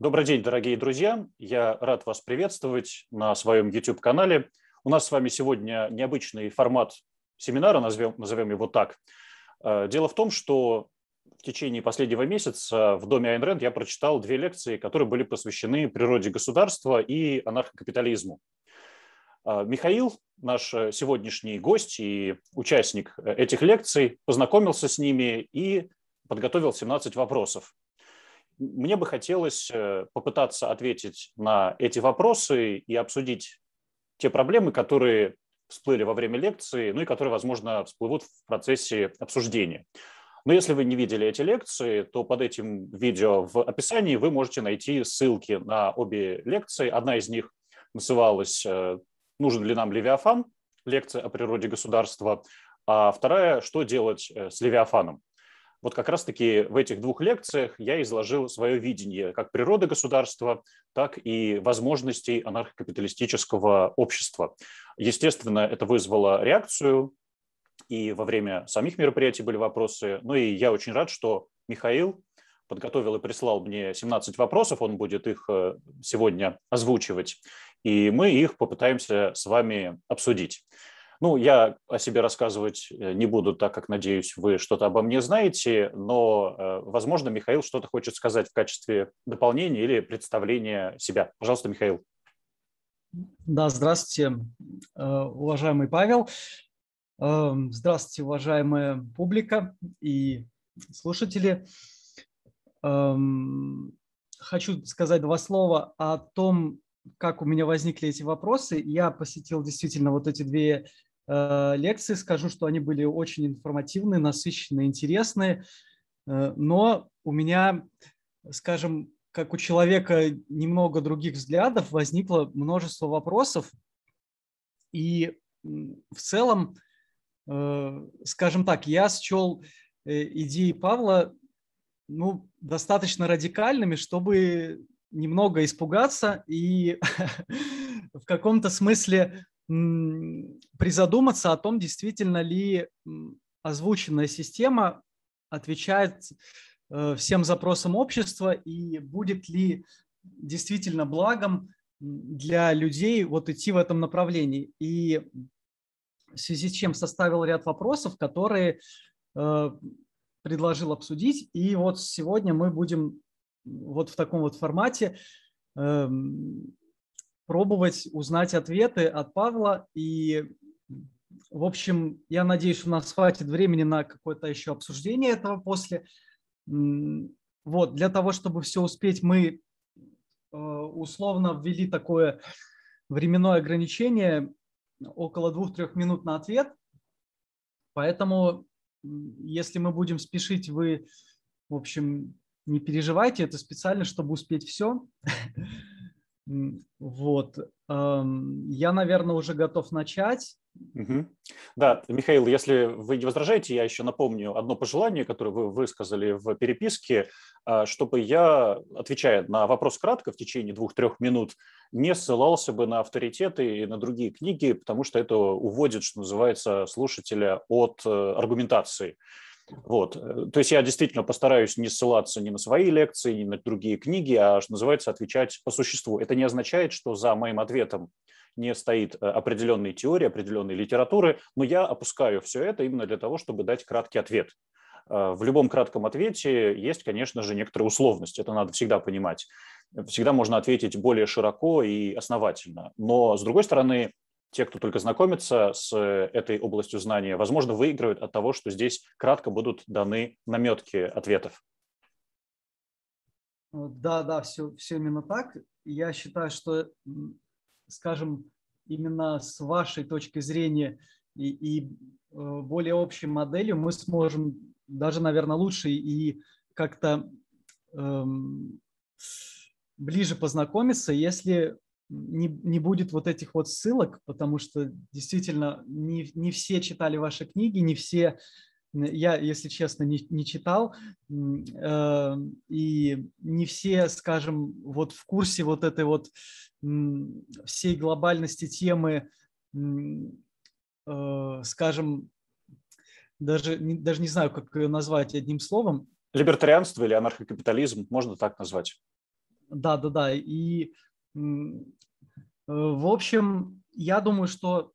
Добрый день, дорогие друзья. Я рад вас приветствовать на своем YouTube-канале. У нас с вами сегодня необычный формат семинара, назовем, назовем его так. Э, дело в том, что в течение последнего месяца в доме Айн Рэнд я прочитал две лекции, которые были посвящены природе государства и анархокапитализму. Э, Михаил, наш сегодняшний гость и участник этих лекций, познакомился с ними и подготовил 17 вопросов. Мне бы хотелось э, попытаться ответить на эти вопросы и обсудить те проблемы, которые всплыли во время лекции, ну и которые, возможно, всплывут в процессе обсуждения. Но если вы не видели эти лекции, то под этим видео в описании вы можете найти ссылки на обе лекции. Одна из них называлась э, «Нужен ли нам Левиафан?» лекция о природе государства, а вторая «Что делать э, с Левиафаном?». Вот как раз-таки в этих двух лекциях я изложил свое видение как природы государства, так и возможностей анархокапиталистического общества. Естественно, это вызвало реакцию, и во время самих мероприятий были вопросы. Ну и я очень рад, что Михаил подготовил и прислал мне 17 вопросов, он будет их э, сегодня озвучивать, и мы их попытаемся с вами обсудить. Ну, я о себе рассказывать э, не буду, так как, надеюсь, вы что-то обо мне знаете, но, э, возможно, Михаил что-то хочет сказать в качестве дополнения или представления себя. Пожалуйста, Михаил. Да, здравствуйте, э, уважаемый Павел. Эм, здравствуйте, уважаемая публика и слушатели. Эм, хочу сказать два слова о том, как у меня возникли эти вопросы. Я посетил действительно вот эти две Э, лекции. Скажу, что они были очень информативные, насыщенные, интересные. Э, но у меня, скажем, как у человека немного других взглядов, возникло множество вопросов. И в целом, э, скажем так, я счел идеи Павла ну, достаточно радикальными, чтобы немного испугаться и в каком-то смысле призадуматься о том, действительно ли озвученная система отвечает э, всем запросам общества и будет ли действительно благом для людей вот идти в этом направлении. И в связи с чем составил ряд вопросов, которые э, предложил обсудить. И вот сегодня мы будем вот в таком вот формате эм, пробовать узнать ответы от Павла. И, в общем, я надеюсь, у нас хватит времени на какое-то еще обсуждение этого после. Вот, для того, чтобы все успеть, мы э, условно ввели такое временное ограничение около двух-трех минут на ответ. Поэтому, если мы будем спешить, вы, в общем, не переживайте, это специально, чтобы успеть все. Вот. Я, наверное, уже готов начать. Угу. Да, Михаил, если вы не возражаете, я еще напомню одно пожелание, которое вы высказали в переписке, а, чтобы я, отвечая на вопрос кратко в течение двух-трех минут, не ссылался бы на авторитеты и на другие книги, потому что это уводит, что называется, слушателя от э, аргументации. Вот. То есть я действительно постараюсь не ссылаться ни на свои лекции, ни на другие книги, а, что называется, отвечать по существу. Это не означает, что за моим ответом не стоит э, определенной теории, определенной литературы, но я опускаю все это именно для того, чтобы дать краткий ответ. Э, в любом кратком ответе есть, конечно же, некоторая условность, это надо всегда понимать. Всегда можно ответить более широко и основательно. Но, с другой стороны, те, кто только знакомится с э, этой областью знания, возможно, выиграют от того, что здесь кратко будут даны наметки ответов. Да, да, все, все именно так. Я считаю, что, скажем, именно с вашей точки зрения и, и э, более общей моделью мы сможем даже, наверное, лучше и как-то эм, ближе познакомиться, если не, не будет вот этих вот ссылок, потому что действительно не, не все читали ваши книги, не все, я, если честно, не, не читал, э, и не все, скажем, вот в курсе вот этой вот всей глобальности темы, э, скажем, даже, не, даже не знаю, как ее назвать одним словом. Либертарианство или анархокапитализм, можно так назвать. Да, да, да. И Э, в общем, я думаю, что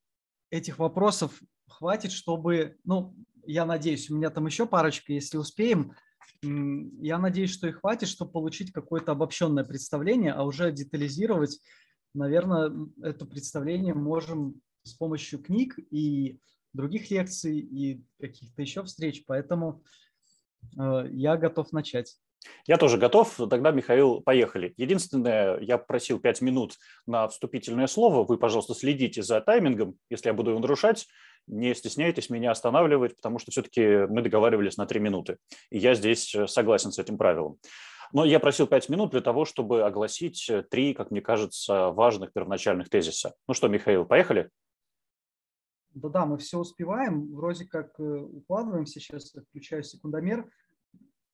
этих вопросов хватит, чтобы, ну, я надеюсь, у меня там еще парочка, если успеем, я надеюсь, что их хватит, чтобы получить какое-то обобщенное представление, а уже детализировать, наверное, это представление можем с помощью книг и других лекций и каких-то еще встреч. Поэтому э, я готов начать. Я тоже готов. Тогда, Михаил, поехали. Единственное, я просил пять минут на вступительное слово. Вы, пожалуйста, следите за таймингом. Если я буду его нарушать, не стесняйтесь меня останавливать, потому что все-таки мы договаривались на три минуты. И я здесь э, согласен с этим правилом. Но я просил пять минут для того, чтобы огласить э, три, как мне кажется, важных первоначальных тезиса. Ну что, Михаил, поехали? Да-да, мы все успеваем. Вроде как э, укладываем сейчас, включаю секундомер.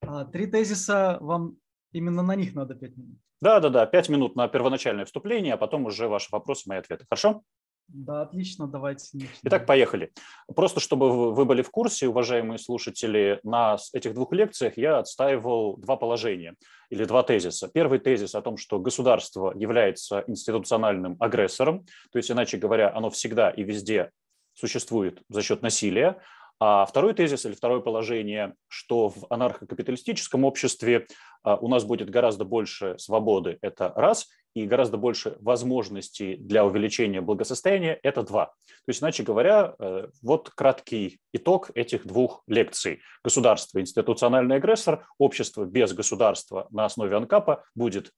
А, три тезиса вам именно на них надо пять минут. Да, да, да, пять минут на первоначальное вступление, а потом уже ваши вопросы, мои ответы. Хорошо? Да, отлично, давайте. Начнем. Итак, поехали. Просто чтобы вы были в курсе, уважаемые слушатели, на этих двух лекциях я отстаивал два положения или два тезиса. Первый тезис о том, что государство является институциональным агрессором, то есть, иначе говоря, оно всегда и везде существует за счет насилия. А второй тезис или второе положение, что в анархокапиталистическом обществе а, у нас будет гораздо больше свободы, это раз, и гораздо больше возможностей для увеличения благосостояния, это два. То есть, иначе говоря, э, вот краткий итог этих двух лекций. Государство – институциональный агрессор, общество без государства на основе Анкапа будет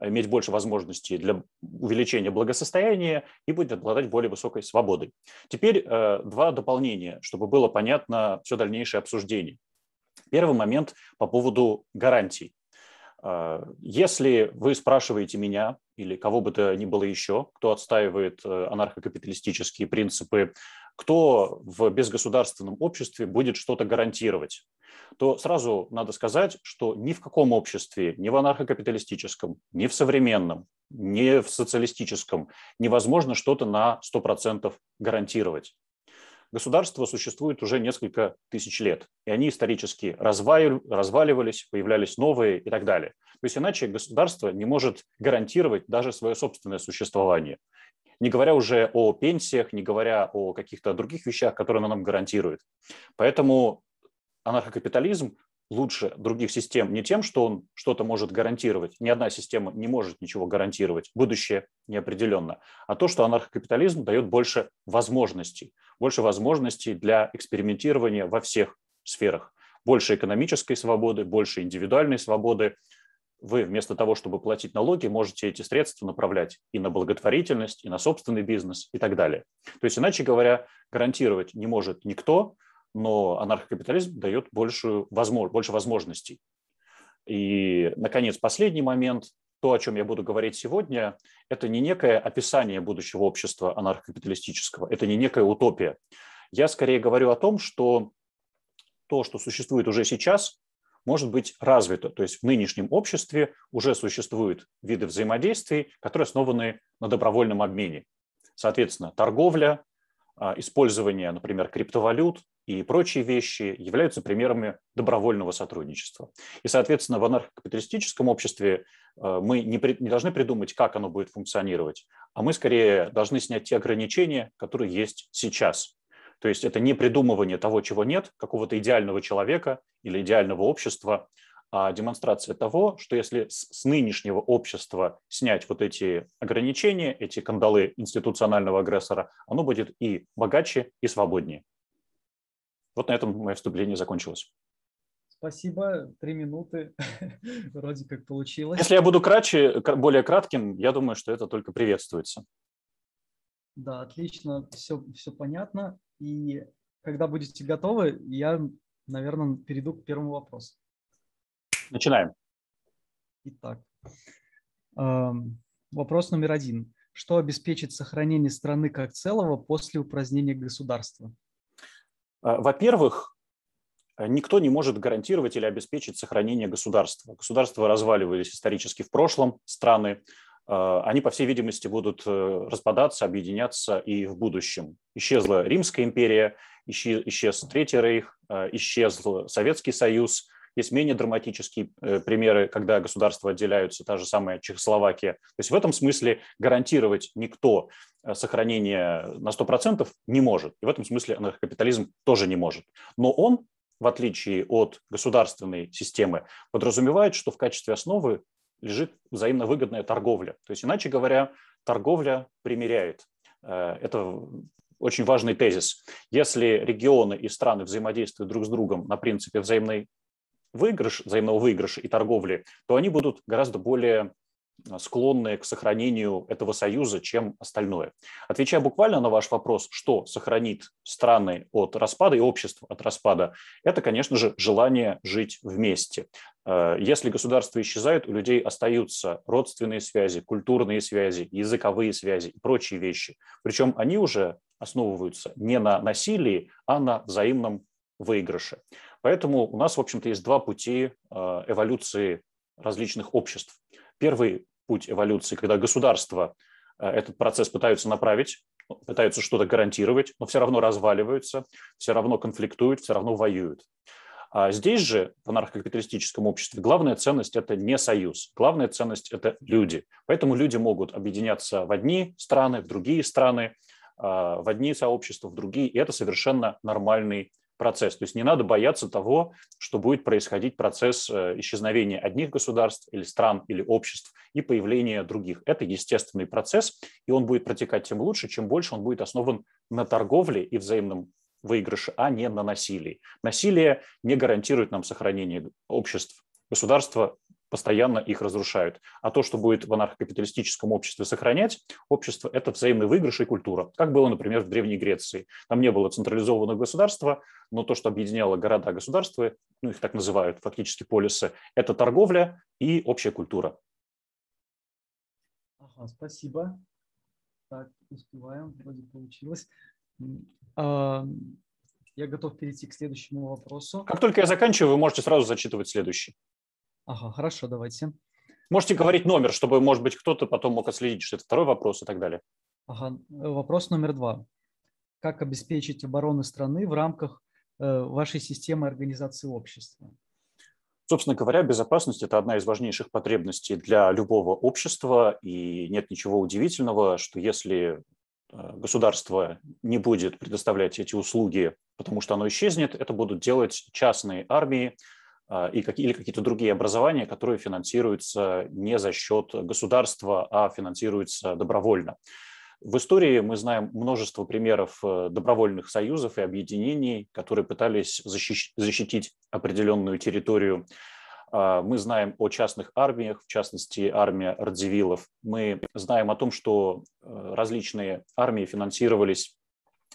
Э, иметь больше возможностей для увеличения благосостояния и будет обладать более высокой свободой. Теперь э, два дополнения, чтобы было понятно все дальнейшее обсуждение. Первый момент по поводу гарантий. Э, если вы спрашиваете меня или кого бы то ни было еще, кто отстаивает анархокапиталистические принципы кто в безгосударственном обществе будет что-то гарантировать, то сразу надо сказать, что ни в каком обществе, ни в анархокапиталистическом, ни в современном, ни в социалистическом невозможно что-то на 100% гарантировать. Государства существуют уже несколько тысяч лет, и они исторически разваливались, появлялись новые и так далее. То есть иначе государство не может гарантировать даже свое собственное существование – не говоря уже о пенсиях, не говоря о каких-то других вещах, которые она нам гарантирует. Поэтому анархокапитализм лучше других систем не тем, что он что-то может гарантировать, ни одна система не может ничего гарантировать, будущее неопределенно, а то, что анархокапитализм дает больше возможностей, больше возможностей для экспериментирования во всех сферах. Больше экономической свободы, больше индивидуальной свободы, вы вместо того, чтобы платить налоги, можете эти средства направлять и на благотворительность, и на собственный бизнес и так далее. То есть, иначе говоря, гарантировать не может никто, но анархокапитализм дает большую возможно, больше возможностей. И, наконец, последний момент. То, о чем я буду говорить сегодня, это не некое описание будущего общества анархокапиталистического, это не некая утопия. Я скорее говорю о том, что то, что существует уже сейчас, может быть развито. То есть в нынешнем обществе уже существуют виды взаимодействий, которые основаны на добровольном обмене. Соответственно, торговля, а, использование, например, криптовалют и прочие вещи являются примерами добровольного сотрудничества. И, соответственно, в анархокапиталистическом обществе а, мы не, при, не должны придумать, как оно будет функционировать, а мы скорее должны снять те ограничения, которые есть сейчас. То есть это не придумывание того, чего нет, какого-то идеального человека или идеального общества, а демонстрация того, что если с нынешнего общества снять вот эти ограничения, эти кандалы институционального агрессора, оно будет и богаче, и свободнее. Вот на этом мое вступление закончилось. Спасибо, три минуты. Вроде как получилось. Если я буду кратче, более кратким, я думаю, что это только приветствуется. Да, отлично, все, все понятно. И когда будете готовы, я, наверное, перейду к первому вопросу. Начинаем. Итак, эм, вопрос номер один. Что обеспечит сохранение страны как целого после упразднения государства? Э, во-первых, э, никто не может гарантировать или обеспечить сохранение государства. Государства разваливались исторически в прошлом, страны Э, они, по всей видимости, будут э, распадаться, объединяться и в будущем. Исчезла Римская империя, исчез Третий Рейх, э, исчез Советский Союз. Есть менее драматические примеры, когда государства отделяются, та же самая Чехословакия. То есть в этом смысле гарантировать никто сохранение на 100% не может. И в этом смысле анархокапитализм тоже не может. Но он в отличие от государственной системы, подразумевает, что в качестве основы лежит взаимно выгодная торговля. То есть, иначе говоря, торговля примеряет. Э, это очень важный тезис. Если регионы и страны взаимодействуют друг с другом на принципе взаимной выигрыш, взаимного выигрыша и торговли, то они будут гораздо более склонны к сохранению этого союза, чем остальное. Отвечая буквально на ваш вопрос, что сохранит страны от распада и общество от распада, это, конечно же, желание жить вместе. Э, если государства исчезают, у людей остаются родственные связи, культурные связи, языковые связи и прочие вещи. Причем они уже основываются не на насилии, а на взаимном выигрыше. Поэтому у нас, в общем-то, есть два пути э, эволюции различных обществ. Первый путь эволюции, когда государства э, этот процесс пытаются направить, ну, пытаются что-то гарантировать, но все равно разваливаются, все равно конфликтуют, все равно воюют. А здесь же, в анархокапиталистическом обществе, главная ценность – это не союз, главная ценность – это люди. Поэтому люди могут объединяться в одни страны, в другие страны, а, в одни сообщества, в другие, и это совершенно нормальный процесс. То есть не надо бояться того, что будет происходить процесс э, исчезновения одних государств или стран или обществ и появления других. Это естественный процесс, и он будет протекать тем лучше, чем больше он будет основан на торговле и взаимном выигрыше, а не на насилии. Насилие не гарантирует нам сохранение обществ, государства постоянно их разрушают. А то, что будет в анархокапиталистическом обществе сохранять общество, это взаимный выигрыш и культура, как было, например, в Древней Греции. Там не было централизованного государства, но то, что объединяло города-государства, ну, их так называют фактически полисы, это торговля и общая культура. Ага, спасибо. Так, успеваем, вроде получилось. А, я готов перейти к следующему вопросу. Как только я заканчиваю, вы можете сразу зачитывать следующий. Ага, хорошо, давайте. Можете говорить номер, чтобы, может быть, кто-то потом мог отследить, что это второй вопрос и так далее. Ага, э, вопрос номер два. Как обеспечить оборону страны в рамках э, вашей системы организации общества? Собственно говоря, безопасность – это одна из важнейших потребностей для любого общества, и нет ничего удивительного, что если э, государство не будет предоставлять эти услуги, потому что оно исчезнет, это будут делать частные армии, а, и какие, или какие-то другие образования, которые финансируются не за счет государства, а финансируются добровольно. В истории мы знаем множество примеров э, добровольных союзов и объединений, которые пытались защитить определенную территорию. А, мы знаем о частных армиях, в частности, армия Радзивиллов. Мы знаем о том, что э, различные армии финансировались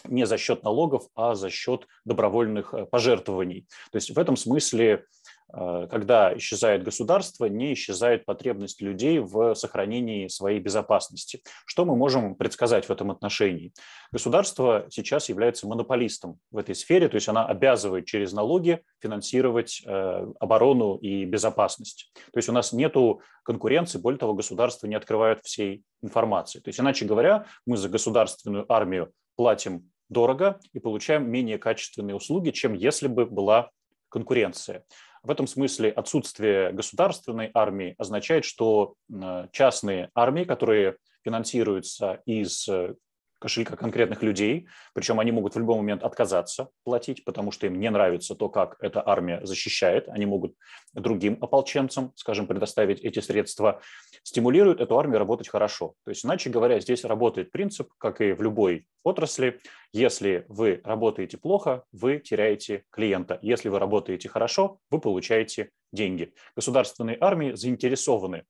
не за счет налогов, а за счет добровольных э, пожертвований. То есть в этом смысле Э, когда исчезает государство, не исчезает потребность людей в сохранении своей безопасности. Что мы можем предсказать в этом отношении? Государство сейчас является монополистом в этой сфере, то есть она обязывает через налоги финансировать э, оборону и безопасность. То есть у нас нет конкуренции, более того, государство не открывает всей информации. То есть, иначе говоря, мы за государственную армию платим дорого и получаем менее качественные услуги, чем если бы была конкуренция. В этом смысле отсутствие государственной армии означает, что э, частные армии, которые финансируются из э, кошелька конкретных людей, причем они могут в любой момент отказаться платить, потому что им не нравится то, как эта армия защищает. Они могут другим ополченцам, скажем, предоставить эти средства, стимулируют эту армию работать хорошо. То есть, иначе говоря, здесь работает принцип, как и в любой отрасли, если вы работаете плохо, вы теряете клиента. Если вы работаете хорошо, вы получаете деньги. Государственные армии заинтересованы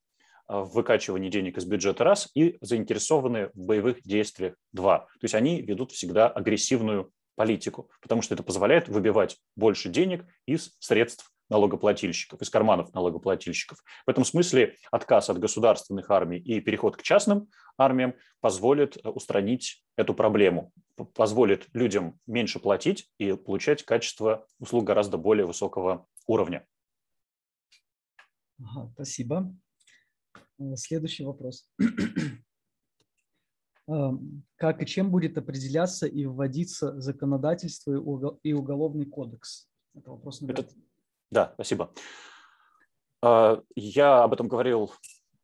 в а, выкачивании денег из бюджета раз и заинтересованы в боевых действиях два. То есть они ведут всегда агрессивную политику, потому что это позволяет выбивать больше денег из средств налогоплательщиков, из карманов налогоплательщиков. В этом смысле отказ от государственных армий и переход к частным армиям позволит э, устранить эту проблему, позволит людям меньше платить и получать качество услуг гораздо более высокого уровня. Ага, спасибо. Э, следующий вопрос. Эм, как и чем будет определяться и вводиться законодательство и уголовный кодекс? Это вопрос Это... Да, спасибо. Э, я об этом говорил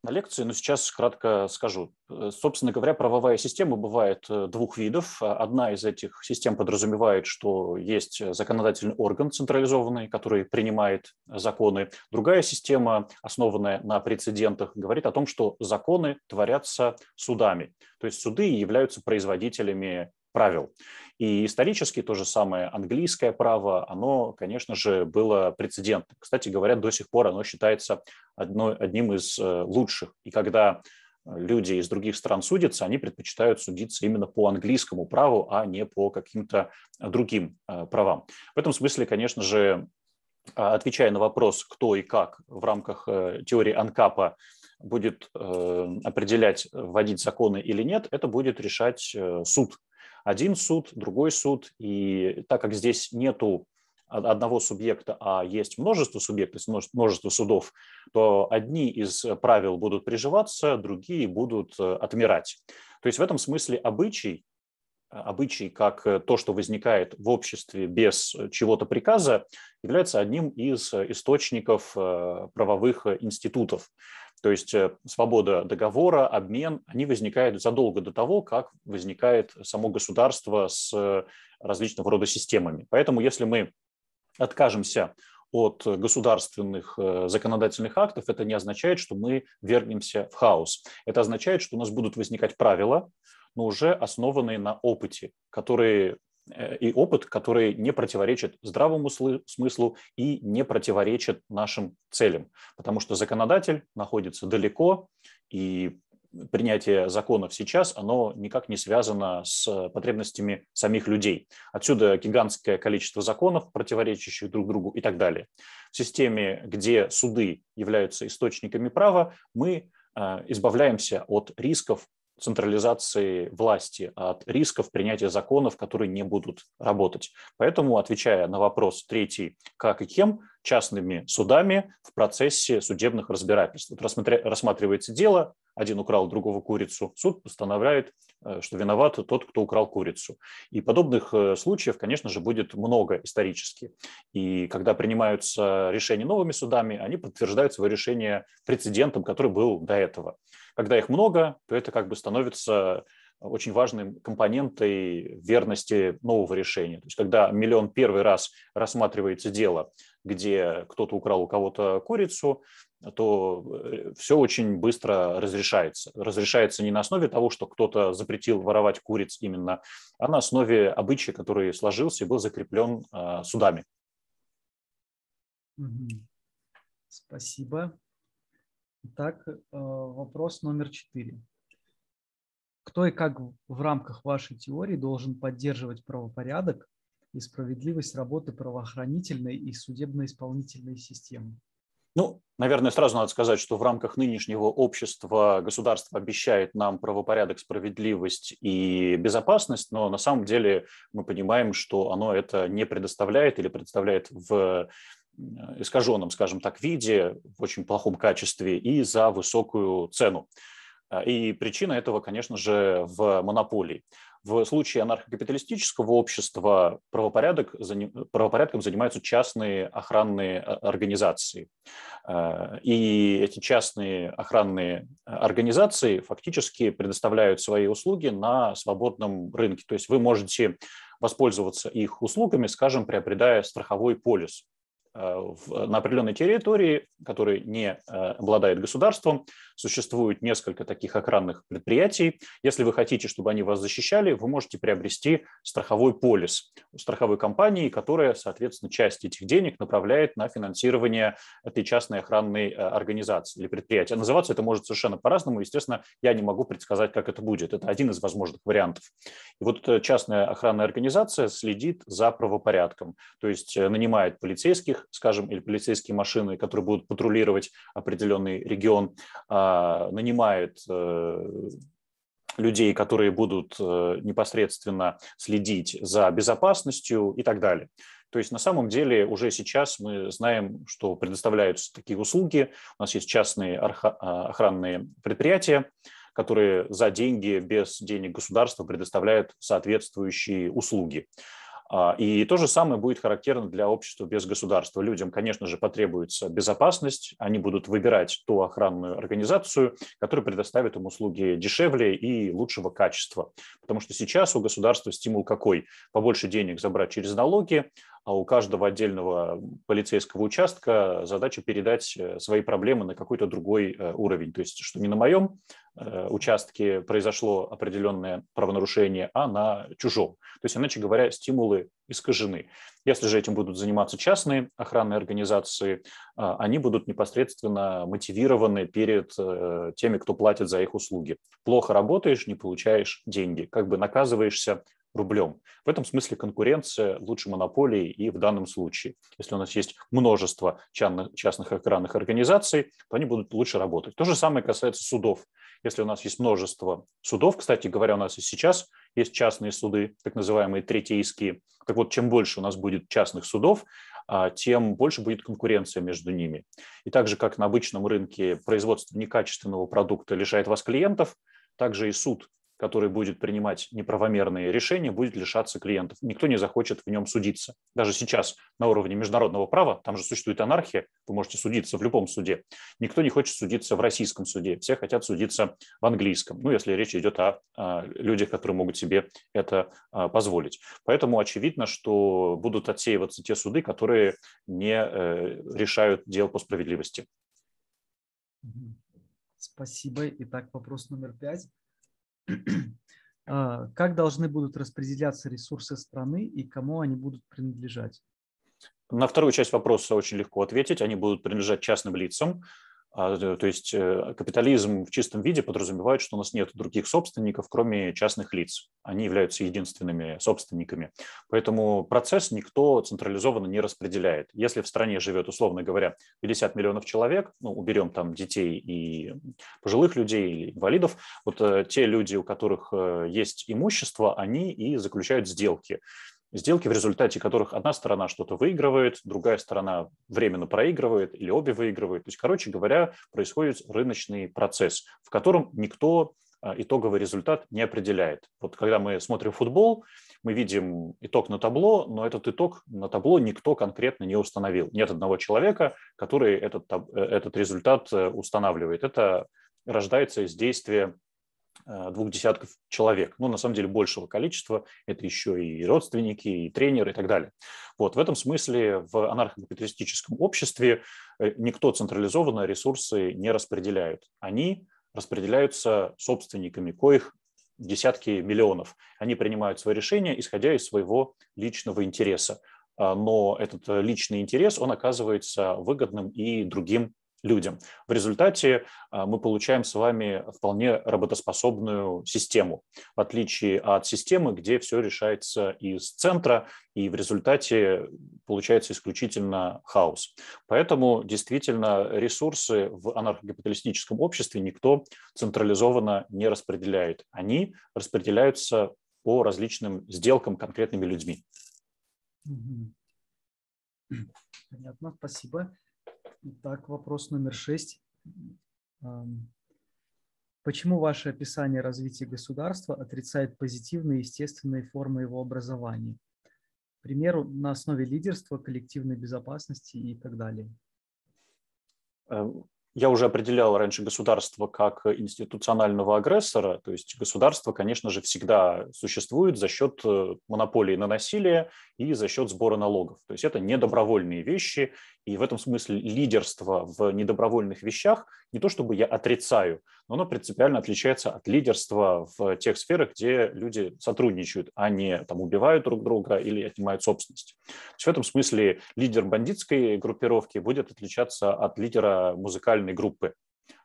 на лекции, но сейчас кратко скажу. Э, собственно говоря, правовая система бывает э, двух видов. Э, одна из этих систем подразумевает, что есть законодательный орган централизованный, который принимает законы. Другая система, основанная на прецедентах, говорит о том, что законы творятся судами. То есть суды являются производителями правил. И исторически то же самое английское право, оно, конечно же, было прецедентным. Кстати говоря, до сих пор оно считается одной, одним из э, лучших. И когда э, люди из других стран судятся, они предпочитают судиться именно по английскому праву, а не по каким-то другим э, правам. В этом смысле, конечно же, а, отвечая на вопрос, кто и как в рамках теории Анкапа будет определять, вводить законы или нет, это будет решать суд один суд, другой суд, и так как здесь нету одного субъекта, а есть множество субъектов, множество судов, то одни из правил будут приживаться, другие будут э, отмирать. То есть в этом смысле обычай, э, обычай как э, то, что возникает в обществе без чего-то приказа, является одним из источников правовых институтов. То есть э, свобода договора, обмен, они возникают задолго до того, как возникает само государство с различного рода системами. Поэтому если мы откажемся от государственных э, законодательных актов, это не означает, что мы вернемся в хаос. Это означает, что у нас будут возникать правила, но уже основанные на опыте, которые Э, и опыт, который не противоречит здравому смыслу и не противоречит нашим целям. Потому что законодатель находится далеко, и принятие законов сейчас, оно никак не связано с потребностями самих людей. Отсюда гигантское количество законов, противоречащих друг другу и так далее. В системе, где суды являются источниками права, мы э, избавляемся от рисков централизации власти, от рисков принятия законов, которые не будут работать. Поэтому, отвечая на вопрос третий, как и кем, частными судами в процессе судебных разбирательств. Вот рассматривается дело, один украл другого курицу, суд постановляет, э, что виноват тот, кто украл курицу. И подобных э, случаев, конечно же, будет много исторически. И когда принимаются решения новыми судами, они подтверждают свое решение прецедентом, который был до этого. Когда их много, то это как бы становится очень важным компонентой верности нового решения. То есть когда миллион первый раз рассматривается дело, где кто-то украл у кого-то курицу, то э, все очень быстро разрешается. Разрешается не на основе того, что кто-то запретил воровать куриц именно, а на основе обычая, который сложился и был закреплен а, судами. Спасибо. Итак, э, вопрос номер четыре. Кто и как в рамках вашей теории должен поддерживать правопорядок и справедливость работы правоохранительной и судебно-исполнительной системы? Ну, наверное, сразу надо сказать, что в рамках нынешнего общества государство обещает нам правопорядок, справедливость и безопасность, но на самом деле мы понимаем, что оно это не предоставляет или предоставляет в Э, искаженном, скажем так, виде, в очень плохом качестве и за высокую цену. Э, и причина этого, конечно же, в монополии. В случае анархокапиталистического общества правопорядок, правопорядком занимаются частные охранные э, организации. И эти частные охранные организации фактически предоставляют свои услуги на свободном рынке. То есть вы можете воспользоваться их услугами, скажем, приобретая страховой полис Э, на определенной территории, который не э, обладает государством, Существует несколько таких охранных предприятий. Если вы хотите, чтобы они вас защищали, вы можете приобрести страховой полис у страховой компании, которая, соответственно, часть этих денег направляет на финансирование этой частной охранной э, организации или предприятия. Называться это может совершенно по-разному. Естественно, я не могу предсказать, как это будет. Это один из возможных вариантов. И вот э, частная охранная организация следит за правопорядком, то есть э, нанимает полицейских, скажем, или полицейские машины, которые будут патрулировать определенный регион, а, она нанимает э, людей, которые будут э, непосредственно следить за безопасностью и так далее. То есть на самом деле уже сейчас мы знаем, что предоставляются такие услуги. У нас есть частные а, охранные предприятия, которые за деньги, без денег государства предоставляют соответствующие услуги. А, и то же самое будет характерно для общества без государства. Людям, конечно же, потребуется безопасность, они будут выбирать ту охранную организацию, которая предоставит им услуги дешевле и лучшего качества. Потому что сейчас у государства стимул какой? Побольше денег забрать через налоги, а у каждого отдельного полицейского участка задача передать э, свои проблемы на какой-то другой э, уровень. То есть, что не на моем Э, участке произошло определенное правонарушение, а на чужом. То есть, иначе говоря, стимулы искажены. Если же этим будут заниматься частные охранные организации, а, они будут непосредственно мотивированы перед э, теми, кто платит за их услуги. Плохо работаешь, не получаешь деньги, как бы наказываешься рублем. В этом смысле конкуренция лучше монополии и в данном случае. Если у нас есть множество частных охранных организаций, то они будут лучше работать. То же самое касается судов если у нас есть множество судов, кстати говоря, у нас и сейчас есть частные суды, так называемые третейские. Так вот, чем больше у нас будет частных судов, а, тем больше будет конкуренция между ними. И так же, как на обычном рынке производство некачественного продукта лишает вас клиентов, также и суд который будет принимать неправомерные решения, будет лишаться клиентов. Никто не захочет в нем судиться. Даже сейчас на уровне международного права, там же существует анархия, вы можете судиться в любом суде. Никто не хочет судиться в российском суде, все хотят судиться в английском. Ну, если речь идет о, о людях, которые могут себе это а, позволить. Поэтому очевидно, что будут отсеиваться те суды, которые не э, решают дел по справедливости. Спасибо. Итак, вопрос номер пять. А, как должны будут распределяться ресурсы страны и кому они будут принадлежать? На вторую часть вопроса очень легко ответить. Они будут принадлежать частным лицам, а, э, то есть э, капитализм в чистом виде подразумевает, что у нас нет других собственников, кроме частных лиц. Они являются единственными собственниками. Поэтому процесс никто централизованно не распределяет. Если в стране живет, условно говоря, 50 миллионов человек, ну, уберем там детей и пожилых людей, или инвалидов, вот э, те люди, у которых есть имущество, они и заключают сделки сделки, в результате которых одна сторона что-то выигрывает, другая сторона временно проигрывает или обе выигрывают. То есть, короче говоря, происходит рыночный процесс, в котором никто а, итоговый результат не определяет. Вот когда мы смотрим футбол, мы видим итог на табло, но этот итог на табло никто конкретно не установил. Нет одного человека, который этот, э, этот результат э, устанавливает. Это рождается из действия Э, двух десятков человек. Ну, на самом деле, большего количества. Это еще и родственники, и тренеры, и так далее. Вот. В этом смысле в анархокапиталистическом обществе э, никто централизованно ресурсы не распределяет. Они распределяются собственниками, коих десятки миллионов. Они принимают свои решения, исходя из своего личного интереса. А, но этот э, личный интерес, он оказывается выгодным и другим людям. В результате а, мы получаем с вами вполне работоспособную систему, в отличие от системы, где все решается из центра, и в результате получается исключительно хаос. Поэтому действительно ресурсы в анархокапиталистическом обществе никто централизованно не распределяет. Они распределяются по различным сделкам конкретными людьми. Понятно, спасибо. Так, вопрос номер шесть. Почему ваше описание развития государства отрицает позитивные естественные формы его образования? К примеру, на основе лидерства, коллективной безопасности и так далее. Эм, я уже определял раньше государство как институционального агрессора, то есть государство, конечно же, всегда существует за счет э, монополии на насилие и за счет сбора налогов. То есть это не добровольные вещи, и в этом смысле лидерство в недобровольных вещах не то чтобы я отрицаю, но оно принципиально отличается от лидерства в тех сферах, где люди сотрудничают, а не там убивают друг друга или отнимают собственность. То есть в этом смысле лидер бандитской группировки будет отличаться от лидера музыкальной группы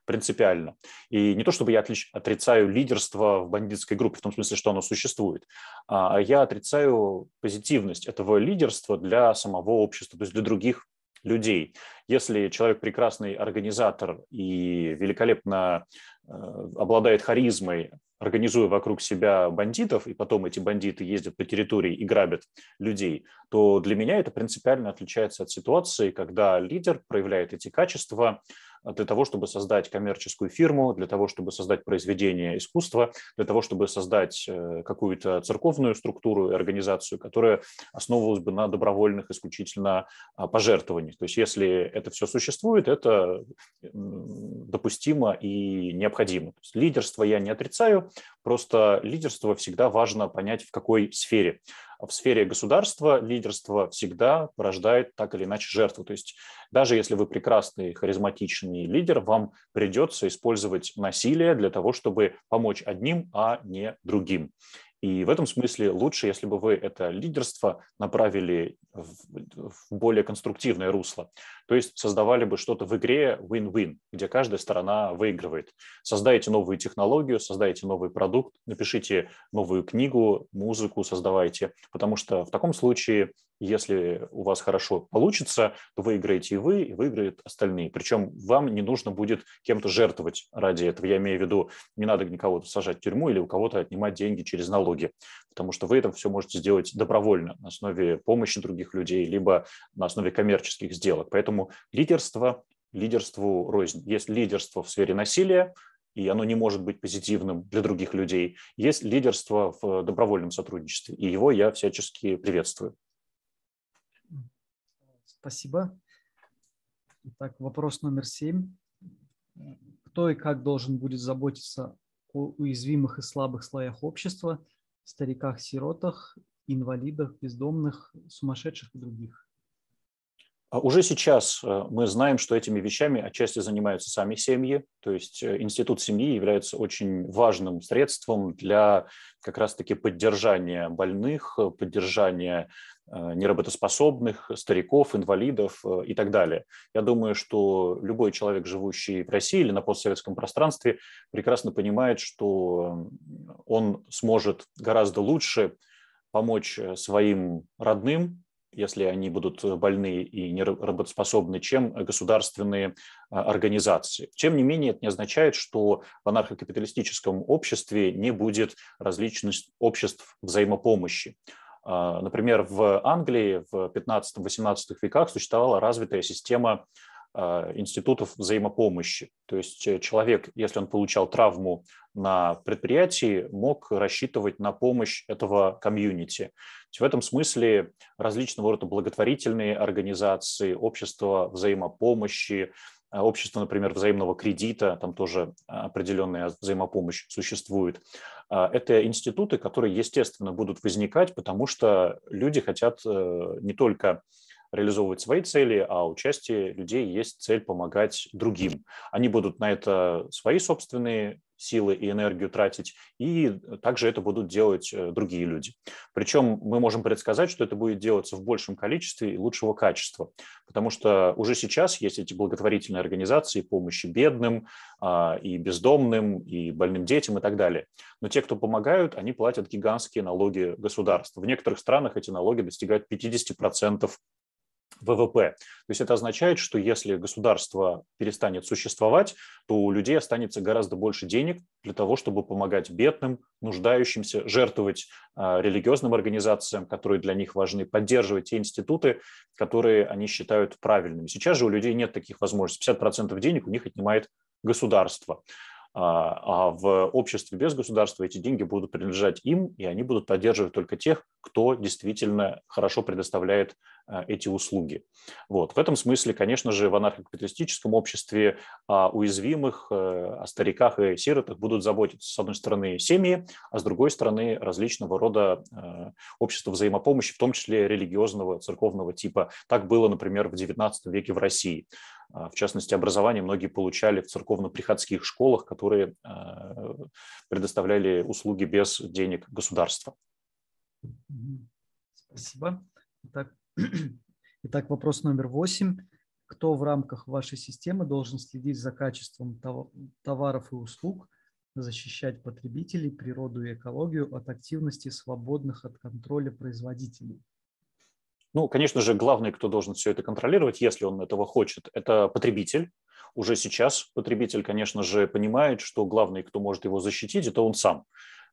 принципиально. И не то чтобы я отлич... отрицаю лидерство в бандитской группе, в том смысле, что оно существует, а я отрицаю позитивность этого лидерства для самого общества, то есть для других людей. Если человек прекрасный организатор и великолепно э, обладает харизмой, организуя вокруг себя бандитов, и потом эти бандиты ездят по территории и грабят людей, то для меня это принципиально отличается от ситуации, когда лидер проявляет эти качества, Э, для того, чтобы создать коммерческую фирму, для того, чтобы создать произведение искусства, для того, чтобы создать э, какую-то церковную структуру и организацию, которая основывалась бы на добровольных исключительно а, пожертвованиях. То есть если это все существует, это допустимо и необходимо. То есть лидерство я не отрицаю, просто лидерство всегда важно понять, в какой сфере в сфере государства лидерство всегда порождает так или иначе жертву. То есть даже если вы прекрасный, харизматичный лидер, вам придется использовать насилие для того, чтобы помочь одним, а не другим. И в этом смысле лучше, если бы вы это лидерство направили в более конструктивное русло. То есть создавали бы что-то в игре win-win, где каждая сторона выигрывает. Создайте новую технологию, создайте новый продукт, напишите новую книгу, музыку создавайте, потому что в таком случае если у вас хорошо получится, то выиграете и вы, и выиграют остальные. Причем вам не нужно будет кем-то жертвовать ради этого. Я имею в виду, не надо никого сажать в тюрьму или у кого-то отнимать деньги через налоги потому что вы это все можете сделать добровольно на основе помощи других людей, либо на основе коммерческих сделок. Поэтому лидерство лидерству рознь. Есть лидерство в сфере насилия, и оно не может быть позитивным для других людей. Есть лидерство в добровольном сотрудничестве, и его я всячески приветствую. Спасибо. Итак, вопрос номер семь. Кто и как должен будет заботиться о уязвимых и слабых слоях общества – стариках-сиротах, инвалидах, бездомных, сумасшедших и других. А уже сейчас э, мы знаем, что этими вещами отчасти занимаются сами семьи, то есть э, институт семьи является очень важным средством для как раз-таки поддержания больных, поддержания Э, неработоспособных, стариков, инвалидов э, и так далее. Я думаю, что любой человек, живущий в России или на постсоветском пространстве, прекрасно понимает, что э, он сможет гораздо лучше помочь своим родным, если они будут больны и неработоспособны, чем государственные организации. Тем не менее, это не означает, что в анархокапиталистическом обществе не будет различных обществ взаимопомощи. А, например, в Англии в 15-18 веках существовала развитая система а, институтов взаимопомощи. То есть э, человек, если он получал травму на предприятии, мог рассчитывать на помощь этого комьюнити. В этом смысле различного рода благотворительные организации, общество взаимопомощи, а, общество, например, взаимного кредита, там тоже а, определенная взаимопомощь существует. А, это институты, которые, естественно, будут возникать, потому что люди хотят э, не только реализовывать свои цели, а у части людей есть цель помогать другим. Они будут на это свои собственные силы и энергию тратить, и также это будут делать э, другие люди. Причем мы можем предсказать, что это будет делаться в большем количестве и лучшего качества, потому что уже сейчас есть эти благотворительные организации помощи бедным а, и бездомным, и больным детям и так далее. Но те, кто помогают, они платят гигантские налоги государства. В некоторых странах эти налоги достигают 50% ВВП. То есть это означает, что если государство перестанет существовать, то у людей останется гораздо больше денег для того, чтобы помогать бедным, нуждающимся, жертвовать а, религиозным организациям, которые для них важны, поддерживать те институты, которые они считают правильными. Сейчас же у людей нет таких возможностей. 50% денег у них отнимает государство. А, а в обществе без государства эти деньги будут принадлежать им, и они будут поддерживать только тех, кто действительно хорошо предоставляет а, эти услуги. Вот. В этом смысле, конечно же, в анархокапиталистическом обществе о а, уязвимых, э, о стариках и сиротах будут заботиться, с одной стороны, семьи, а с другой стороны, различного рода э, общества взаимопомощи, в том числе религиозного, церковного типа. Так было, например, в XIX веке в России. А, в частности, образование многие получали в церковно-приходских школах, которые а, предоставляли услуги без денег государства. Спасибо. Итак, Итак, вопрос номер восемь. Кто в рамках вашей системы должен следить за качеством товаров и услуг, защищать потребителей, природу и экологию от активности свободных от контроля производителей? Ну, конечно же, главный, кто должен все это контролировать, если он этого хочет, это потребитель. Уже сейчас потребитель, конечно же, понимает, что главный, кто может его защитить, это он сам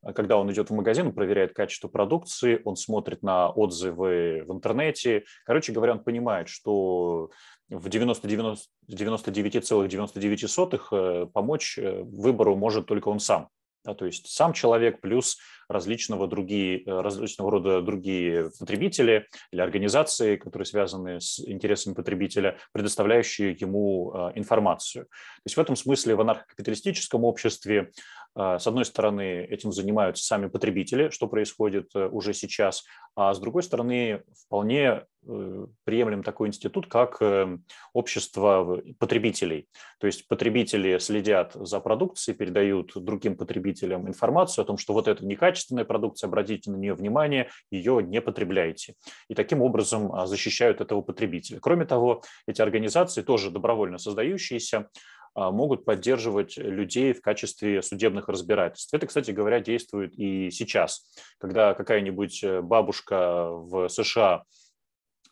а когда он идет в магазин, он проверяет качество продукции, он смотрит на отзывы в интернете. Короче говоря, он понимает, что в 99,99 ,99, э, помочь э, выбору может только он сам. Да, то есть сам человек плюс различного, другие, э, различного рода другие потребители или организации, которые связаны с интересами потребителя, предоставляющие ему а, информацию. То есть в этом смысле в анархокапиталистическом обществе, а, с одной стороны, этим занимаются сами потребители, что происходит э, уже сейчас, а с другой стороны, вполне э, приемлем такой институт, как эм, общество потребителей. То есть потребители следят за продукцией, передают другим потребителям информацию о том, что вот это некачественно, качественная продукция, обратите на нее внимание, ее не потребляйте. И таким образом а, защищают этого потребителя. Кроме того, эти организации, тоже добровольно создающиеся, а, могут поддерживать людей в качестве судебных разбирательств. Это, кстати говоря, действует и сейчас, когда какая-нибудь э, бабушка в США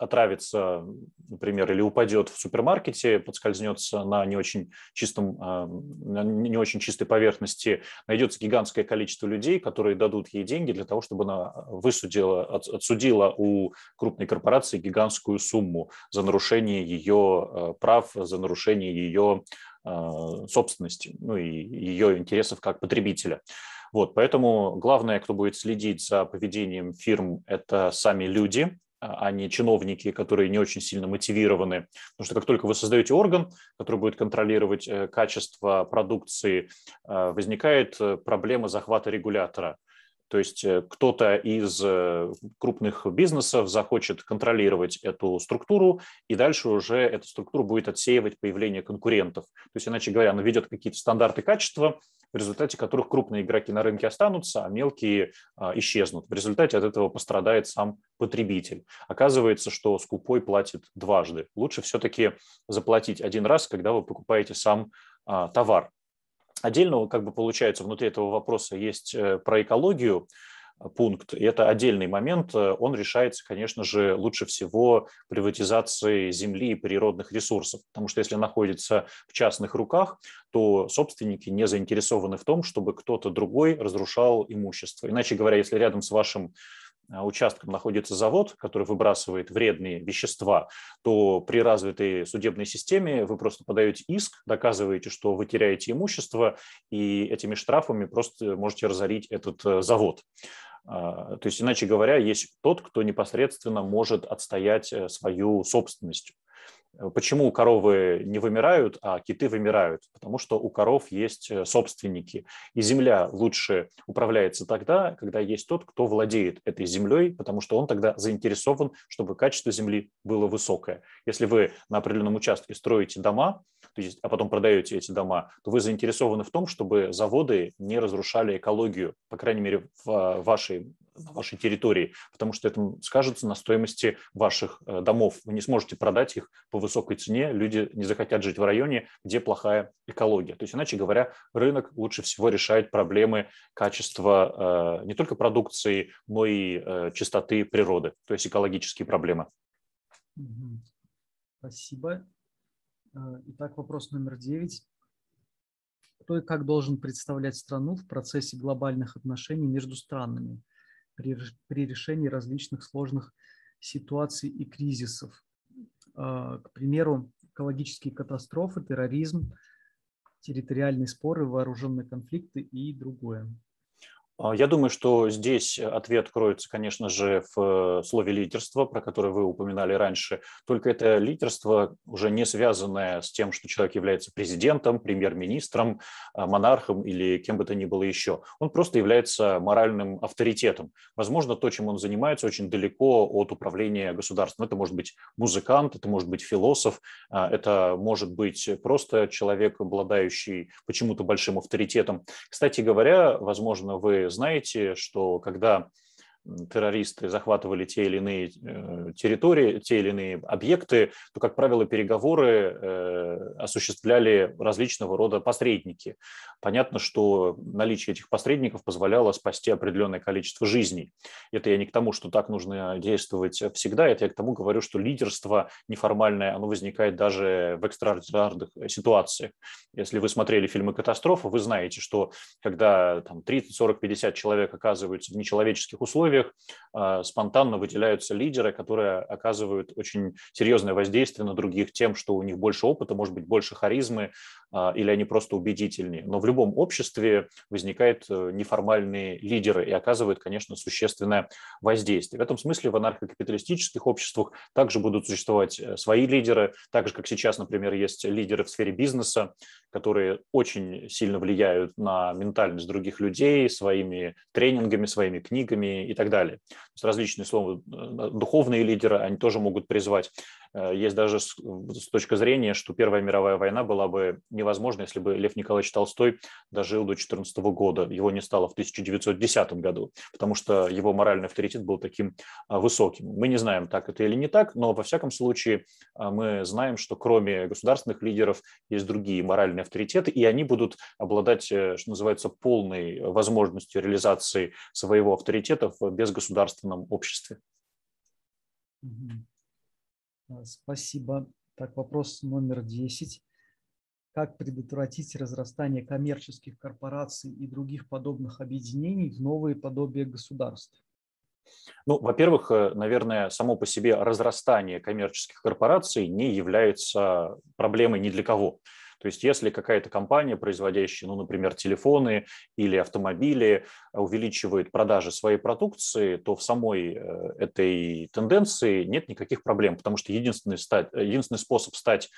отравится, например, или упадет в супермаркете, подскользнется на не очень, чистом, а, не очень чистой поверхности, найдется гигантское количество людей, которые дадут ей деньги для того, чтобы она высудила, отсудила у крупной корпорации гигантскую сумму за нарушение ее а, прав, за нарушение ее а, собственности, ну и ее интересов как потребителя. Вот, поэтому главное, кто будет следить за поведением фирм, это сами люди, а, а не чиновники, которые не очень сильно мотивированы. Потому что как только вы создаете орган, который будет контролировать э, качество продукции, э, возникает э, проблема захвата регулятора – то есть э, кто-то из э, крупных бизнесов захочет контролировать эту структуру, и дальше уже эта структура будет отсеивать появление конкурентов. То есть, иначе говоря, она ведет какие-то стандарты качества, в результате которых крупные игроки на рынке останутся, а мелкие а, исчезнут. В результате от этого пострадает сам потребитель. Оказывается, что скупой платит дважды. Лучше все-таки заплатить один раз, когда вы покупаете сам а, товар отдельного как бы получается, внутри этого вопроса есть э, про экологию э, пункт, и это отдельный момент, э, он решается, конечно же, лучше всего приватизацией земли и природных ресурсов, потому что если находится в частных руках, то собственники не заинтересованы в том, чтобы кто-то другой разрушал имущество. Иначе говоря, если рядом с вашим Э, участком находится завод, который выбрасывает вредные вещества, то при развитой судебной системе вы просто подаете иск, доказываете, что вы теряете имущество, и этими штрафами просто можете разорить этот э, завод. А, то есть, иначе говоря, есть тот, кто непосредственно может отстоять э, свою собственность. Э, почему коровы не вымирают, а киты вымирают? Потому что у коров есть э, собственники. И земля лучше управляется тогда, когда есть тот, кто владеет этой землей, потому что он тогда заинтересован, чтобы качество земли было высокое. Если вы на определенном участке строите дома, то есть, а потом продаете эти дома, то вы заинтересованы в том, чтобы заводы не разрушали экологию, по крайней мере, в э, вашей на вашей территории, потому что это скажется на стоимости ваших э, домов. Вы не сможете продать их по высокой цене, люди не захотят жить в районе, где плохая экология. То есть, иначе говоря, рынок лучше всего решает проблемы качества э, не только продукции, но и э, чистоты природы, то есть экологические проблемы. Спасибо. Итак, вопрос номер девять кто и как должен представлять страну в процессе глобальных отношений между странами при, при решении различных сложных ситуаций и кризисов. А, к примеру, экологические катастрофы, терроризм, территориальные споры, вооруженные конфликты и другое. А, я думаю, что здесь э, ответ кроется, конечно же, в э, слове лидерство, про которое вы упоминали раньше. Только это лидерство уже не связанное с тем, что человек является президентом, премьер-министром, а, монархом или кем бы то ни было еще. Он просто является моральным авторитетом. Возможно, то, чем он занимается, очень далеко от управления государством. Это может быть музыкант, это может быть философ, а, это может быть просто человек, обладающий почему-то большим авторитетом. Кстати говоря, возможно, вы знаете, что когда террористы захватывали те или иные э, территории, те или иные объекты, то, как правило, переговоры э, осуществляли различного рода посредники. Понятно, что наличие этих посредников позволяло спасти определенное количество жизней. Это я не к тому, что так нужно действовать всегда, это я к тому говорю, что лидерство неформальное, оно возникает даже в экстраординарных ситуациях. Если вы смотрели фильмы «Катастрофа», вы знаете, что когда там, 30, 40, 50 человек оказываются в нечеловеческих условиях, условиях а, спонтанно выделяются лидеры, которые оказывают очень серьезное воздействие на других тем, что у них больше опыта, может быть, больше харизмы, а, или они просто убедительнее. Но в любом обществе возникают э, неформальные лидеры и оказывают, конечно, существенное воздействие. В этом смысле в анархокапиталистических обществах также будут существовать э, свои лидеры, так же, как сейчас, например, есть лидеры в сфере бизнеса, которые очень сильно влияют на ментальность других людей своими тренингами, своими книгами и так так далее с различные слова, э, духовные лидеры, они тоже могут призвать. Э, есть даже с точки зрения, что Первая мировая война была бы невозможна, если бы Лев Николаевич Толстой дожил до 14 года. Его не стало в 1910 году, потому что его моральный авторитет был таким а, высоким. Мы не знаем, так это или не так, но во всяком случае а, мы знаем, что кроме государственных лидеров есть другие моральные авторитеты, и они будут обладать, э, что называется, полной возможностью реализации своего авторитета без государства собственном обществе. А, спасибо. Так, вопрос номер 10. Как предотвратить разрастание коммерческих корпораций и других подобных объединений в новые подобия государств? Ну, во-первых, э, наверное, само по себе разрастание коммерческих корпораций не является проблемой ни для кого. То есть если какая-то компания, производящая, ну, например, телефоны или автомобили, увеличивает продажи своей продукции, то в самой э, этой тенденции нет никаких проблем, потому что единственный, стать, единственный способ стать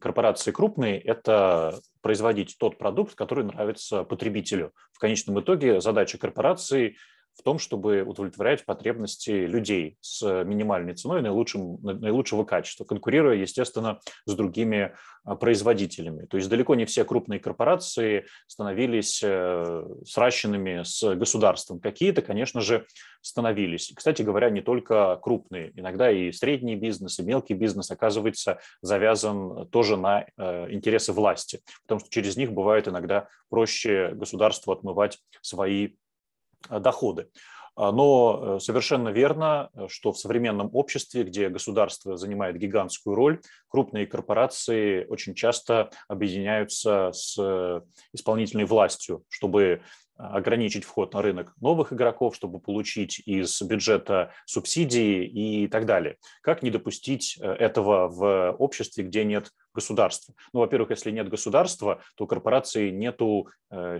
корпорацией крупной – это производить тот продукт, который нравится потребителю. В конечном итоге задача корпорации – в том, чтобы удовлетворять потребности людей с минимальной ценой наилучшим, наилучшего качества, конкурируя, естественно, с другими а, производителями. То есть далеко не все крупные корпорации становились э, сращенными с государством. Какие-то, конечно же, становились. Кстати говоря, не только крупные. Иногда и средний бизнес, и мелкий бизнес оказывается завязан тоже на э, интересы власти, потому что через них бывает иногда проще государству отмывать свои Э, доходы. А, но э, совершенно верно, э, что в современном обществе, где государство занимает гигантскую роль, крупные корпорации очень часто объединяются с исполнительной властью, чтобы ограничить вход на рынок новых игроков, чтобы получить из бюджета субсидии и так далее. Как не допустить этого в обществе, где нет государства? Ну, во-первых, если нет государства, то у корпорации нет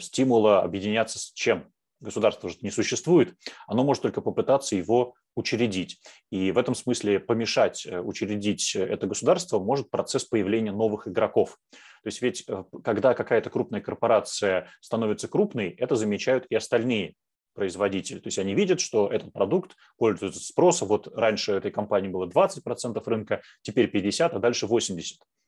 стимула объединяться с чем? государство же не существует, оно может только попытаться его учредить. И в этом смысле помешать э, учредить э, это государство может процесс появления новых игроков. То есть ведь э, когда какая-то крупная корпорация становится крупной, это замечают и остальные производители. То есть они видят, что этот продукт пользуется спросом. Вот раньше этой компании было 20% рынка, теперь 50%, а дальше 80%.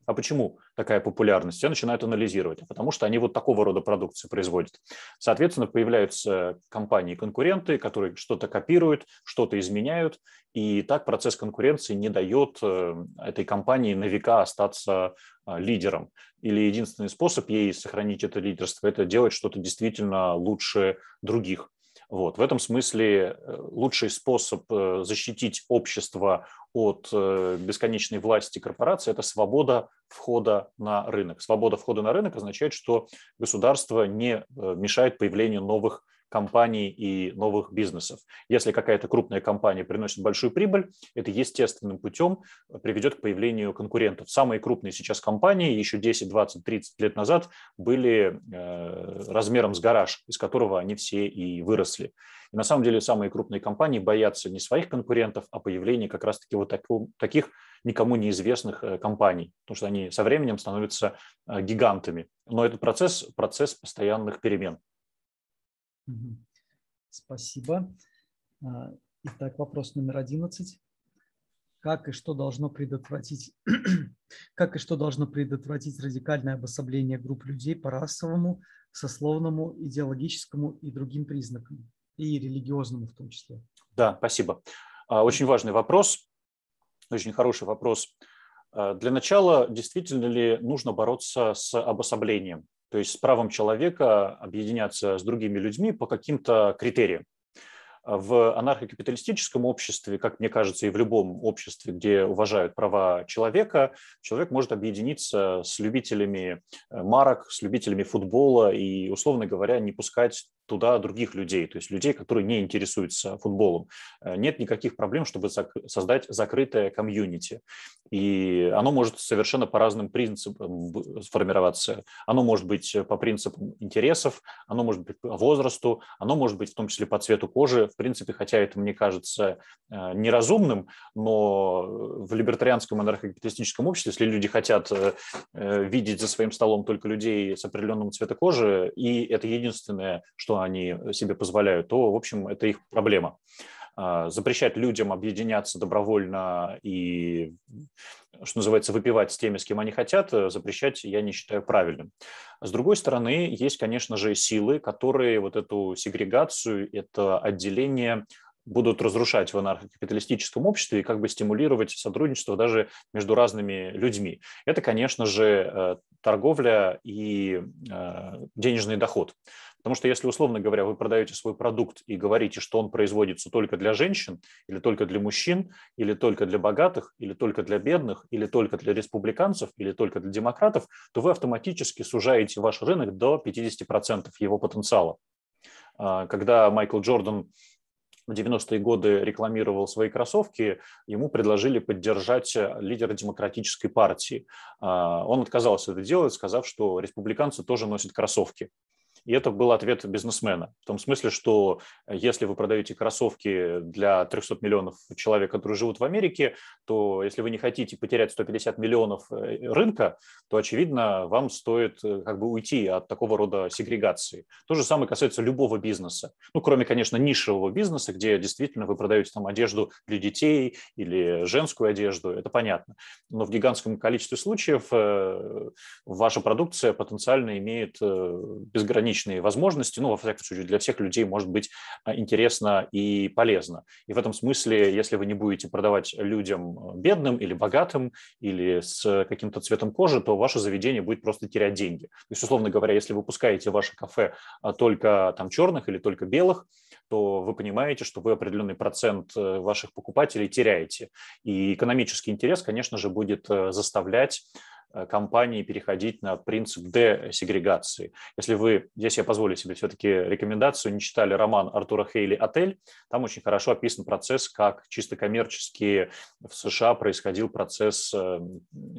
А почему такая популярность? Все начинают анализировать, потому что они вот такого рода продукцию производят. Соответственно, появляются компании-конкуренты, которые что-то копируют, что-то изменяют, и так процесс конкуренции не дает э, этой компании на века остаться э, лидером. Или единственный способ ей сохранить это лидерство – это делать что-то действительно лучше других. Вот. В этом смысле э, лучший способ э, защитить общество от э, бесконечной власти корпорации – это свобода входа на рынок. Свобода входа на рынок означает, что государство не мешает появлению новых компаний и новых бизнесов. Если какая-то крупная компания приносит большую прибыль, это естественным путем приведет к появлению конкурентов. Самые крупные сейчас компании еще 10, 20, 30 лет назад были э, размером с гараж, из которого они все и выросли. И на самом деле самые крупные компании боятся не своих конкурентов, а появления как раз-таки вот такого, таких никому неизвестных э, компаний, потому что они со временем становятся э, гигантами. Но этот процесс – процесс постоянных перемен. Спасибо. А, итак, вопрос номер одиннадцать: Как и что должно предотвратить, как и что должно предотвратить радикальное обособление групп людей по расовому, сословному, идеологическому и другим признакам, и религиозному в том числе? Да, спасибо. А, очень важный вопрос, очень хороший вопрос. А, для начала, действительно ли нужно бороться с обособлением? то есть с правом человека объединяться с другими людьми по каким-то критериям. В анархокапиталистическом обществе, как мне кажется, и в любом обществе, где уважают права человека, человек может объединиться с любителями э, марок, с любителями футбола и, условно говоря, не пускать туда других людей, то есть людей, которые не интересуются футболом. Э, нет никаких проблем, чтобы создать закрытое комьюнити. И оно может совершенно по разным принципам сформироваться. Оно может быть по принципам интересов, оно может быть по возрасту, оно может быть в том числе по цвету кожи. В принципе, хотя это мне кажется э, неразумным, но в либертарианском анархокапиталистическом обществе, если люди хотят э, видеть за своим столом только людей с определенным цвета кожи, и это единственное, что они себе позволяют, то, в общем, это их проблема. А, запрещать людям объединяться добровольно и, что называется, выпивать с теми, с кем они хотят, э, запрещать я не считаю правильным. С другой стороны, есть, конечно же, силы, которые вот эту сегрегацию, это отделение будут разрушать в анархокапиталистическом обществе и как бы стимулировать сотрудничество даже между разными людьми. Это, конечно же, э, торговля и э, денежный доход. Потому что если, условно говоря, вы продаете свой продукт и говорите, что он производится только для женщин, или только для мужчин, или только для богатых, или только для бедных, или только для республиканцев, или только для демократов, то вы автоматически сужаете ваш рынок до 50% его потенциала. А, когда Майкл Джордан в 90-е годы рекламировал свои кроссовки, ему предложили поддержать э, лидера демократической партии. А, он отказался это делать, сказав, что республиканцы тоже носят кроссовки. И это был ответ бизнесмена. В том смысле, что э, если вы продаете кроссовки для 300 миллионов человек, которые живут в Америке, то если вы не хотите потерять 150 миллионов э, рынка, то, очевидно, вам стоит э, как бы уйти от такого рода сегрегации. То же самое касается любого бизнеса. Ну, кроме, конечно, нишевого бизнеса, где действительно вы продаете там одежду для детей или женскую одежду, это понятно. Но в гигантском количестве случаев ваша продукция потенциально имеет безграничный бесконечные возможности, ну, во всяком случае, для всех людей может быть а, интересно и полезно. И в этом смысле, если вы не будете продавать людям э, бедным или богатым, или с э, каким-то цветом кожи, то ваше заведение будет просто терять деньги. То есть, условно говоря, если вы пускаете ваше кафе а, только там черных или только белых, то вы понимаете, что вы определенный процент э, ваших покупателей теряете. И экономический интерес, конечно же, будет заставлять Э, компании переходить на принцип десегрегации. Если вы, здесь я позволю себе все-таки рекомендацию, не читали роман Артура Хейли «Отель», там очень хорошо описан процесс, как чисто коммерчески в США происходил процесс э,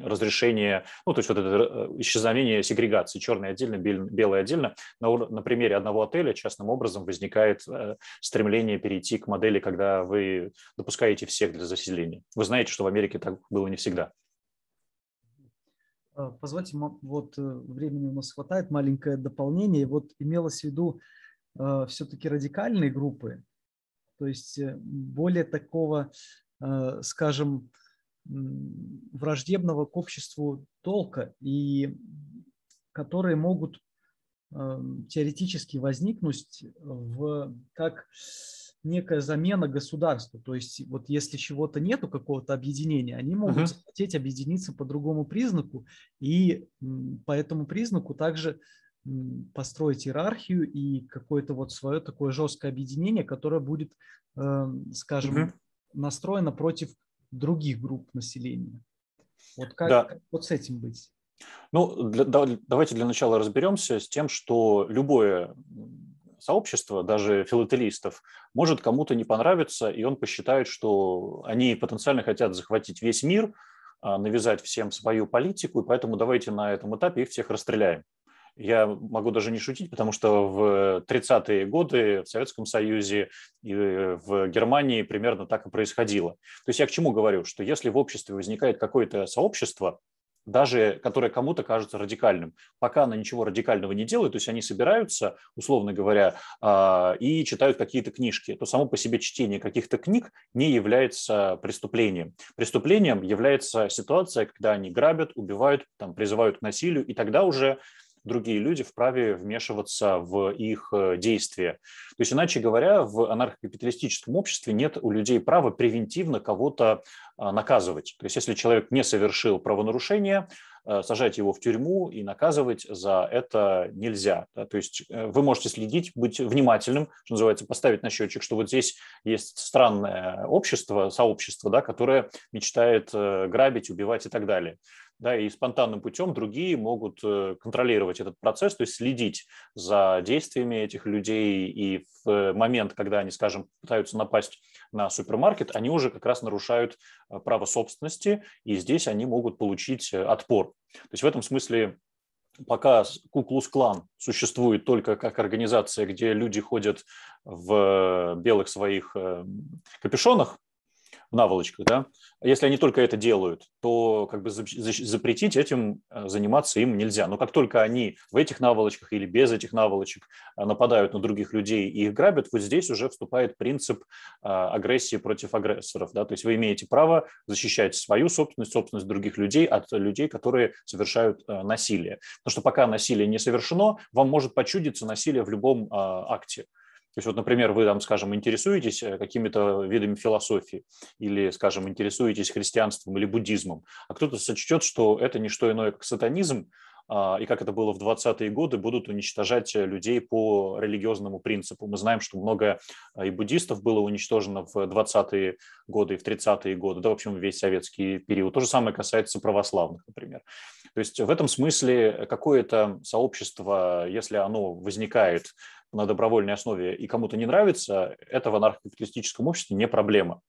разрешения, ну, то есть вот это э, исчезновение сегрегации, черный отдельно, белый отдельно. На, на примере одного отеля частным образом возникает стремление перейти к модели, когда вы допускаете всех для заселения. Вы знаете, что в Америке так было не всегда. А, позвольте, вот э, времени у нас хватает, маленькое дополнение. Вот имелось в виду а, все-таки радикальные группы, то есть э, более такого, а, скажем, враждебного к обществу толка, и которые могут теоретически возникнуть в, как некая замена государству. То есть вот если чего-то нету, какого-то объединения, они могут uh-huh. захотеть объединиться по другому признаку и по этому признаку также построить иерархию и какое-то вот свое такое жесткое объединение, которое будет, эм, скажем, uh-huh. настроено против других групп населения. Вот как, да. как вот с этим быть? Ну, для, давайте для начала разберемся с тем, что любое сообщества даже филателистов, может кому-то не понравиться, и он посчитает, что они потенциально хотят захватить весь мир, а, навязать всем свою политику, и поэтому давайте на этом этапе их всех расстреляем. Я могу даже не шутить, потому что в 30-е годы в Советском Союзе и в Германии примерно так и происходило. То есть я к чему говорю, что если в обществе возникает какое-то сообщество, даже которое кому-то кажется радикальным. Пока она ничего радикального не делает, то есть они собираются, условно говоря, а, и читают какие-то книжки, то само по себе чтение каких-то книг не является преступлением. Преступлением является ситуация, когда они грабят, убивают, там, призывают к насилию, и тогда уже другие люди вправе вмешиваться в их э, действия. То есть, иначе говоря, в анархокапиталистическом обществе нет у людей права превентивно кого-то а, наказывать. То есть, если человек не совершил правонарушение, э, сажать его в тюрьму и наказывать за это нельзя. То есть э, вы можете следить, быть внимательным, что называется, поставить на счетчик, что вот здесь есть странное общество, сообщество, да, которое мечтает грабить, убивать и так далее да, и спонтанным путем другие могут э, контролировать этот процесс, то есть следить за действиями этих людей, и в э, момент, когда они, скажем, пытаются напасть на супермаркет, они уже как раз нарушают э, право собственности, и здесь они могут получить отпор. То есть в этом смысле пока Куклус-клан существует только как организация, где люди ходят в белых своих эм, капюшонах, наволочках, да, если они только это делают, то как бы запретить этим э, заниматься им нельзя. Но как только они в этих наволочках или без этих наволочек э, нападают на других людей и их грабят, вот здесь уже вступает принцип э, агрессии против агрессоров. Да? То есть вы имеете право защищать свою собственность, собственность других людей от людей, которые совершают насилие. Потому что пока насилие не совершено, вам может почудиться насилие в любом акте. То есть вот, например, вы там, скажем, интересуетесь э, какими-то видами философии или, скажем, интересуетесь христианством или буддизмом, а кто-то сочтет, что это не что иное, как сатанизм, а, и как это было в 20-е годы, будут уничтожать э, людей по религиозному принципу. Мы знаем, что много э, и буддистов было уничтожено в 20-е годы и в 30-е годы, да, в общем, весь советский период. То же самое касается православных, например. То есть в этом смысле какое-то сообщество, если оно возникает на добровольной основе и кому-то не нравится, это в анархокапиталистическом обществе не проблема.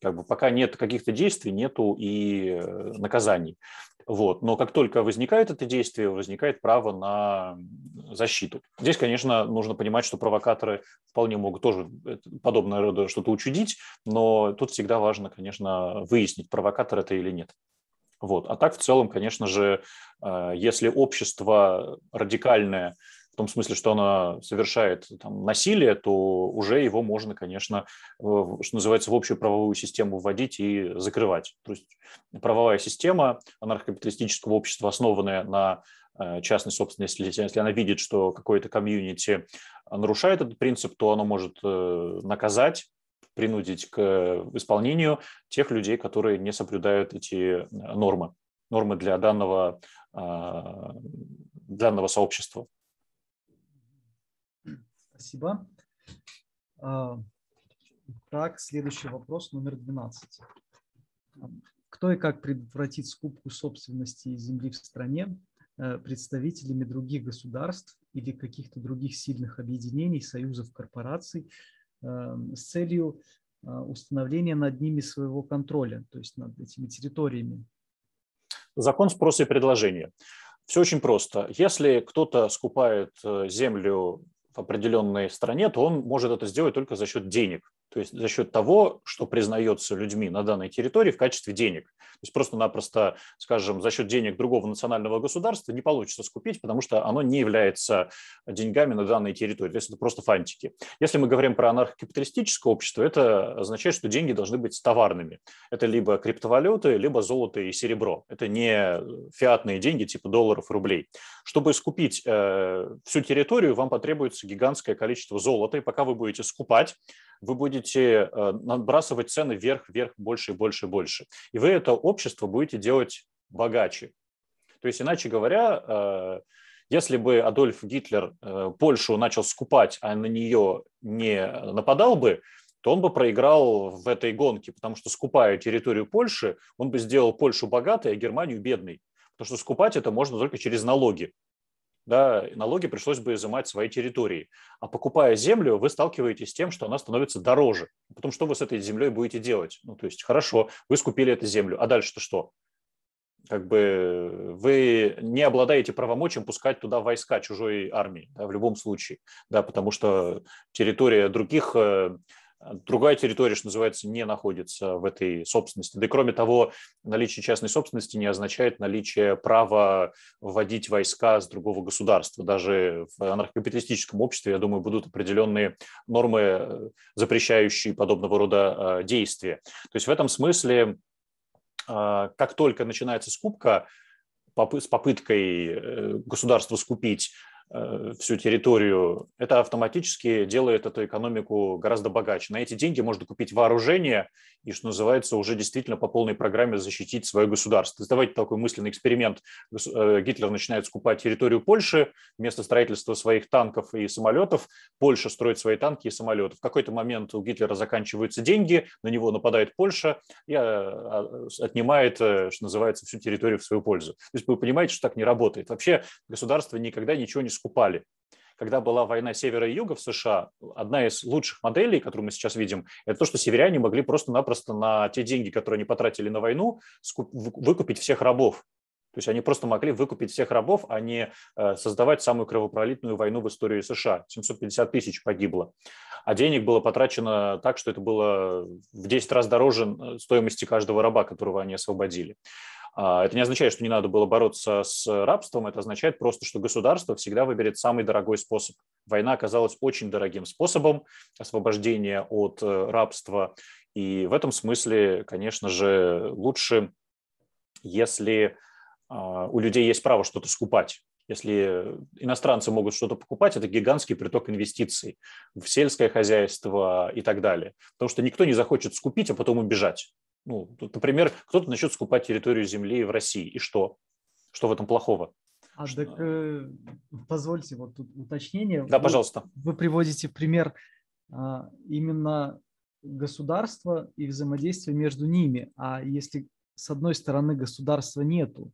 Как бы пока нет каких-то действий, нету и э, наказаний. Вот. Но как только возникает это действие, возникает право на защиту. Здесь, конечно, нужно понимать, что провокаторы вполне могут тоже э, подобное рода что-то учудить, но тут всегда важно, конечно, выяснить, провокатор это или нет. Вот. А так, в целом, конечно же, э, если общество радикальное – в том смысле, что она совершает там, насилие, то уже его можно, конечно, что называется, в общую правовую систему вводить и закрывать. То есть правовая система анархокапиталистического общества, основанная на э, частной собственности, если, она видит, что какое-то комьюнити нарушает этот принцип, то она может э, наказать принудить к исполнению тех людей, которые не соблюдают эти нормы, нормы для данного, э, данного сообщества. Спасибо. А, так, следующий вопрос, номер 12. Кто и как предотвратит скупку собственности земли в стране э, представителями других государств или каких-то других сильных объединений, союзов, корпораций э, с целью э, установления над ними своего контроля, то есть над этими территориями? Закон спроса и предложения. Все очень просто. Если кто-то скупает землю определенной стране, то он может это сделать только за счет денег, то есть за счет того, что признается людьми на данной территории в качестве денег. То есть просто-напросто, скажем, за счет денег другого национального государства не получится скупить, потому что оно не является деньгами на данной территории. То есть это просто фантики. Если мы говорим про анархокапиталистическое общество, это означает, что деньги должны быть товарными. Это либо криптовалюты, либо золото и серебро. Это не фиатные деньги типа долларов, рублей. Чтобы скупить э, всю территорию, вам потребуется гигантское количество золота, и пока вы будете скупать, вы будете э, набрасывать цены вверх, вверх, больше и больше и больше. И вы это общество будете делать богаче. То есть, иначе говоря, э, если бы Адольф Гитлер э, Польшу начал скупать, а на нее не нападал бы, то он бы проиграл в этой гонке, потому что скупая территорию Польши, он бы сделал Польшу богатой, а Германию бедной. Потому что скупать это можно только через налоги да, налоги пришлось бы изымать своей территории. А покупая землю, вы сталкиваетесь с тем, что она становится дороже. Потом что вы с этой землей будете делать? Ну, то есть, хорошо, вы скупили эту землю, а дальше-то что? как бы вы не обладаете правомочием пускать туда войска чужой армии да, в любом случае, да, потому что территория других э, а, другая территория, что называется, не находится в этой собственности. Да и кроме того, наличие частной собственности не означает наличие права вводить войска с другого государства. Даже в анархокапиталистическом обществе, я думаю, будут определенные нормы, э, запрещающие подобного рода э, действия. То есть в этом смысле, э, как только начинается скупка, с попыткой государства скупить Э, всю территорию, это автоматически делает эту экономику гораздо богаче. На эти деньги можно купить вооружение и, что называется, уже действительно по полной программе защитить свое государство. Давайте такой мысленный эксперимент. Э, Гитлер начинает скупать территорию Польши вместо строительства своих танков и самолетов. Польша строит свои танки и самолеты. В какой-то момент у Гитлера заканчиваются деньги, на него нападает Польша и э, а, отнимает, что называется, всю территорию в свою пользу. То есть вы понимаете, что так не работает. Вообще государство никогда ничего не скупали. Когда была война севера и юга в США, одна из лучших моделей, которую мы сейчас видим, это то, что северяне могли просто-напросто на те деньги, которые они потратили на войну, выкупить всех рабов. То есть они просто могли выкупить всех рабов, а не э, создавать самую кровопролитную войну в истории США. 750 тысяч погибло. А денег было потрачено так, что это было в 10 раз дороже э, стоимости каждого раба, которого они освободили. А, это не означает, что не надо было бороться с рабством, это означает просто, что государство всегда выберет самый дорогой способ. Война оказалась очень дорогим способом освобождения от э, рабства, и в этом смысле, конечно же, лучше, если а, у людей есть право что-то скупать. Если иностранцы могут что-то покупать, это гигантский приток инвестиций в сельское хозяйство и так далее. Потому что никто не захочет скупить, а потом убежать. Ну, тут, например, кто-то начнет скупать территорию земли в России. И что? Что в этом плохого? А что... так, э, э, позвольте, вот тут уточнение. Да, вы, пожалуйста. Вы приводите пример э, именно государства и взаимодействия между ними. А если с одной стороны государства нету,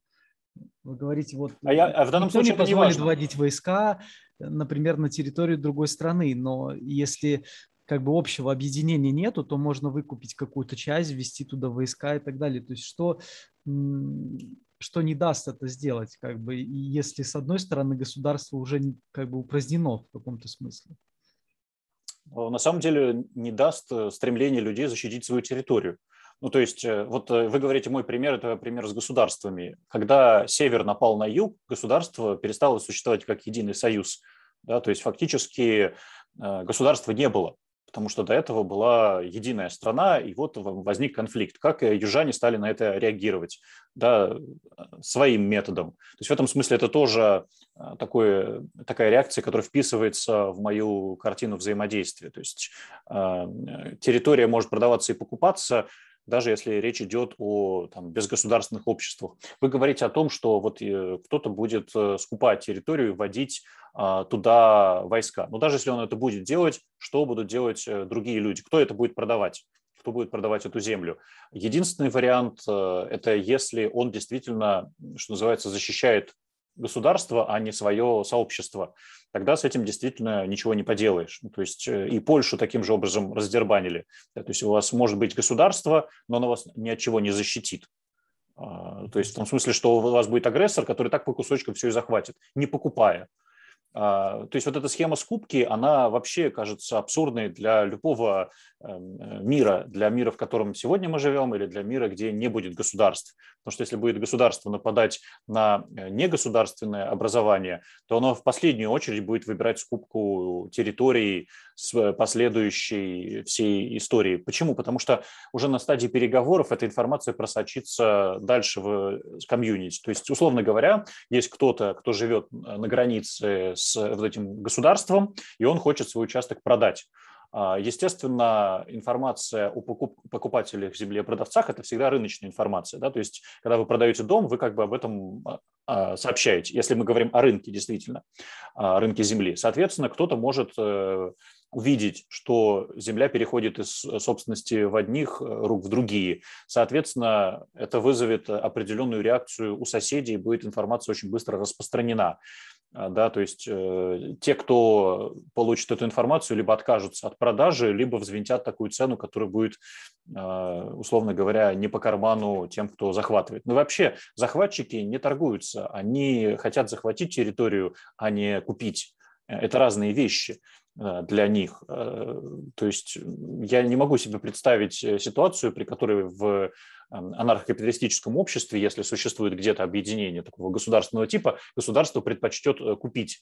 вы говорите, вот а я, а в данном случае не позволит вводить войска, например, на территорию другой страны, но если как бы общего объединения нету, то можно выкупить какую-то часть, ввести туда войска и так далее. То есть что, что не даст это сделать, как бы, если с одной стороны государство уже как бы упразднено в каком-то смысле. А на самом деле не даст э, стремление людей защитить свою территорию. Ну, то есть, э, вот э, вы говорите, мой пример – это пример с государствами. Когда север напал на юг, государство перестало существовать как единый союз. Да, то есть, фактически государства не было потому что до этого была единая страна, и вот возник конфликт. Как э, южане стали на это реагировать? Да, э, своим методом. То есть в этом смысле это тоже э, такое, такая реакция, которая вписывается в мою картину взаимодействия. То есть территория может продаваться и покупаться, даже если речь идет о там, безгосударственных обществах. Вы говорите о том, что вот э, кто-то будет э, скупать территорию и вводить а, туда войска. Но даже если он это будет делать, что будут делать э, другие люди? Кто это будет продавать? кто будет продавать эту землю. Единственный вариант – это если он действительно, что называется, защищает государство, а не свое сообщество тогда с этим действительно ничего не поделаешь. Ну, то есть э, и Польшу таким же образом раздербанили. То есть у вас может быть государство, но оно вас ни от чего не защитит. А, то есть в том смысле, что у вас будет агрессор, который так по кусочкам все и захватит, не покупая. А, то есть вот эта схема скупки, она вообще кажется абсурдной для любого Эм, э, мира, для мира, в котором сегодня мы живем, или для мира, где не будет государств. Потому что если будет государство нападать на э, негосударственное образование, то оно в последнюю очередь будет выбирать скупку территорий с э, последующей всей истории. Почему? Потому что уже на стадии переговоров эта информация просочится дальше в комьюнити. То есть, условно говоря, есть кто-то, кто живет на границе с вот этим государством, и он хочет свой участок продать а, естественно, информация о покупателях земли и продавцах – это всегда рыночная информация. Да? То есть, когда вы продаете дом, вы как бы об этом а, а, сообщаете, если мы говорим о рынке действительно, о рынке земли. Соответственно, кто-то может э, увидеть, что земля переходит из собственности в одних рук в другие. Соответственно, это вызовет определенную реакцию у соседей, будет информация очень быстро распространена. А, да, то есть э, те, кто получит эту информацию, либо откажутся от продажи, либо взвинтят такую цену, которая будет, э, условно говоря, не по карману тем, кто захватывает. Но ну, вообще захватчики не торгуются, они хотят захватить территорию, а не купить. Э, это разные вещи. Э, для них. Э, то есть я не могу себе представить э, ситуацию, при которой в эм, анархокапиталистическом обществе, если существует где-то объединение такого государственного типа, государство предпочтет купить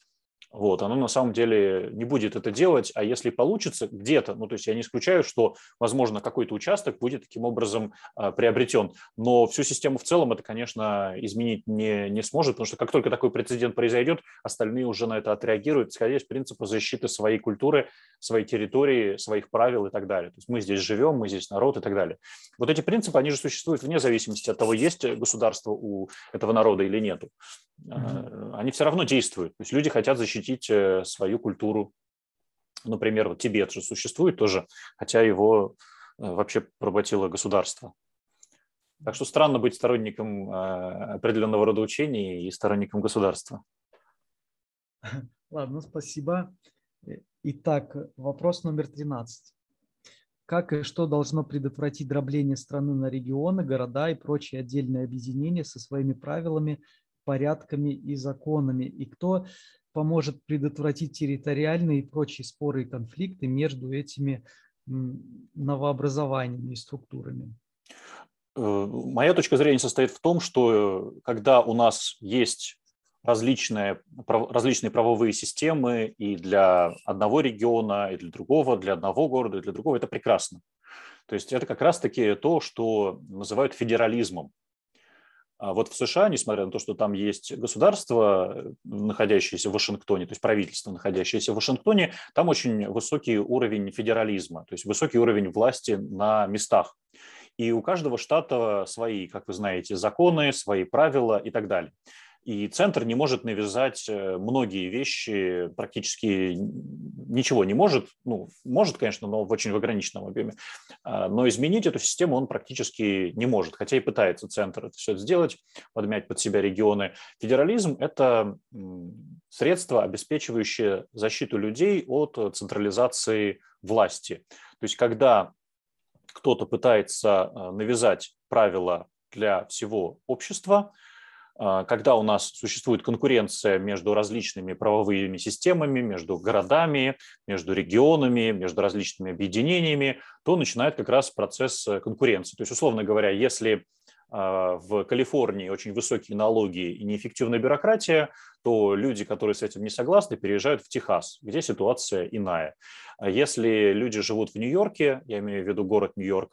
вот, оно на самом деле не будет это делать, а если получится где-то, ну, то есть я не исключаю, что, возможно, какой-то участок будет таким образом э, а, приобретен, но всю систему в целом это, конечно, изменить не, не сможет, потому что как только такой прецедент произойдет, остальные уже на это отреагируют, исходя из принципа защиты своей культуры, своей территории, своих правил и так далее. То есть мы здесь живем, мы здесь народ и так далее. Вот эти принципы, они же существуют вне зависимости от того, есть государство у этого народа или нету. Mm-hmm. Они все равно действуют. То есть люди хотят защитить защитить э, свою культуру. Например, вот Тибет же существует тоже, хотя его э, вообще проботило государство. Так что странно быть сторонником э, определенного рода учений и сторонником государства. Ладно, спасибо. Итак, вопрос номер 13. Как и что должно предотвратить дробление страны на регионы, города и прочие отдельные объединения со своими правилами, порядками и законами? И кто поможет предотвратить территориальные и прочие споры и конфликты между этими новообразованиями и структурами. Э, моя точка зрения состоит в том, что э, когда у нас есть различные, различные правовые системы и для одного региона, и для другого, для одного города, и для другого, это прекрасно. То есть это как раз-таки то, что называют федерализмом. А вот в США, несмотря на то, что там есть государство, находящееся в Вашингтоне, то есть правительство, находящееся в Вашингтоне, там очень высокий уровень федерализма, то есть высокий уровень власти на местах. И у каждого штата свои, как вы знаете, законы, свои правила и так далее. И центр не может навязать э, многие вещи, практически ничего не может. Ну, может, конечно, но в очень ограниченном объеме. А, но изменить эту систему он практически не может, хотя и пытается центр это все сделать, подмять под себя регионы. Федерализм – это средство, обеспечивающее защиту людей от э, централизации власти. То есть, когда кто-то пытается э, навязать правила для всего общества – а, когда у нас существует конкуренция между различными правовыми системами, между городами, между регионами, между различными объединениями, то начинает как раз процесс э, конкуренции. То есть, условно говоря, если а, в Калифорнии очень высокие налоги и неэффективная бюрократия, то люди, которые с этим не согласны, переезжают в Техас, где ситуация иная. А если люди живут в Нью-Йорке, я имею в виду город Нью-Йорк,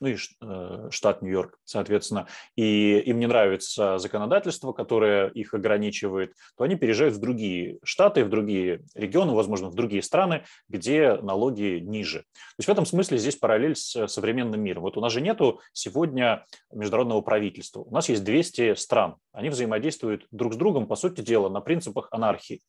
ну и э, штат Нью-Йорк, соответственно, и им не нравится законодательство, которое их ограничивает, то они переезжают в другие штаты, в другие регионы, возможно, в другие страны, где налоги ниже. То есть в этом смысле здесь параллель с э, современным миром. Вот у нас же нету сегодня международного правительства. У нас есть 200 стран. Они взаимодействуют друг с другом, по сути дела, на принципах анархии.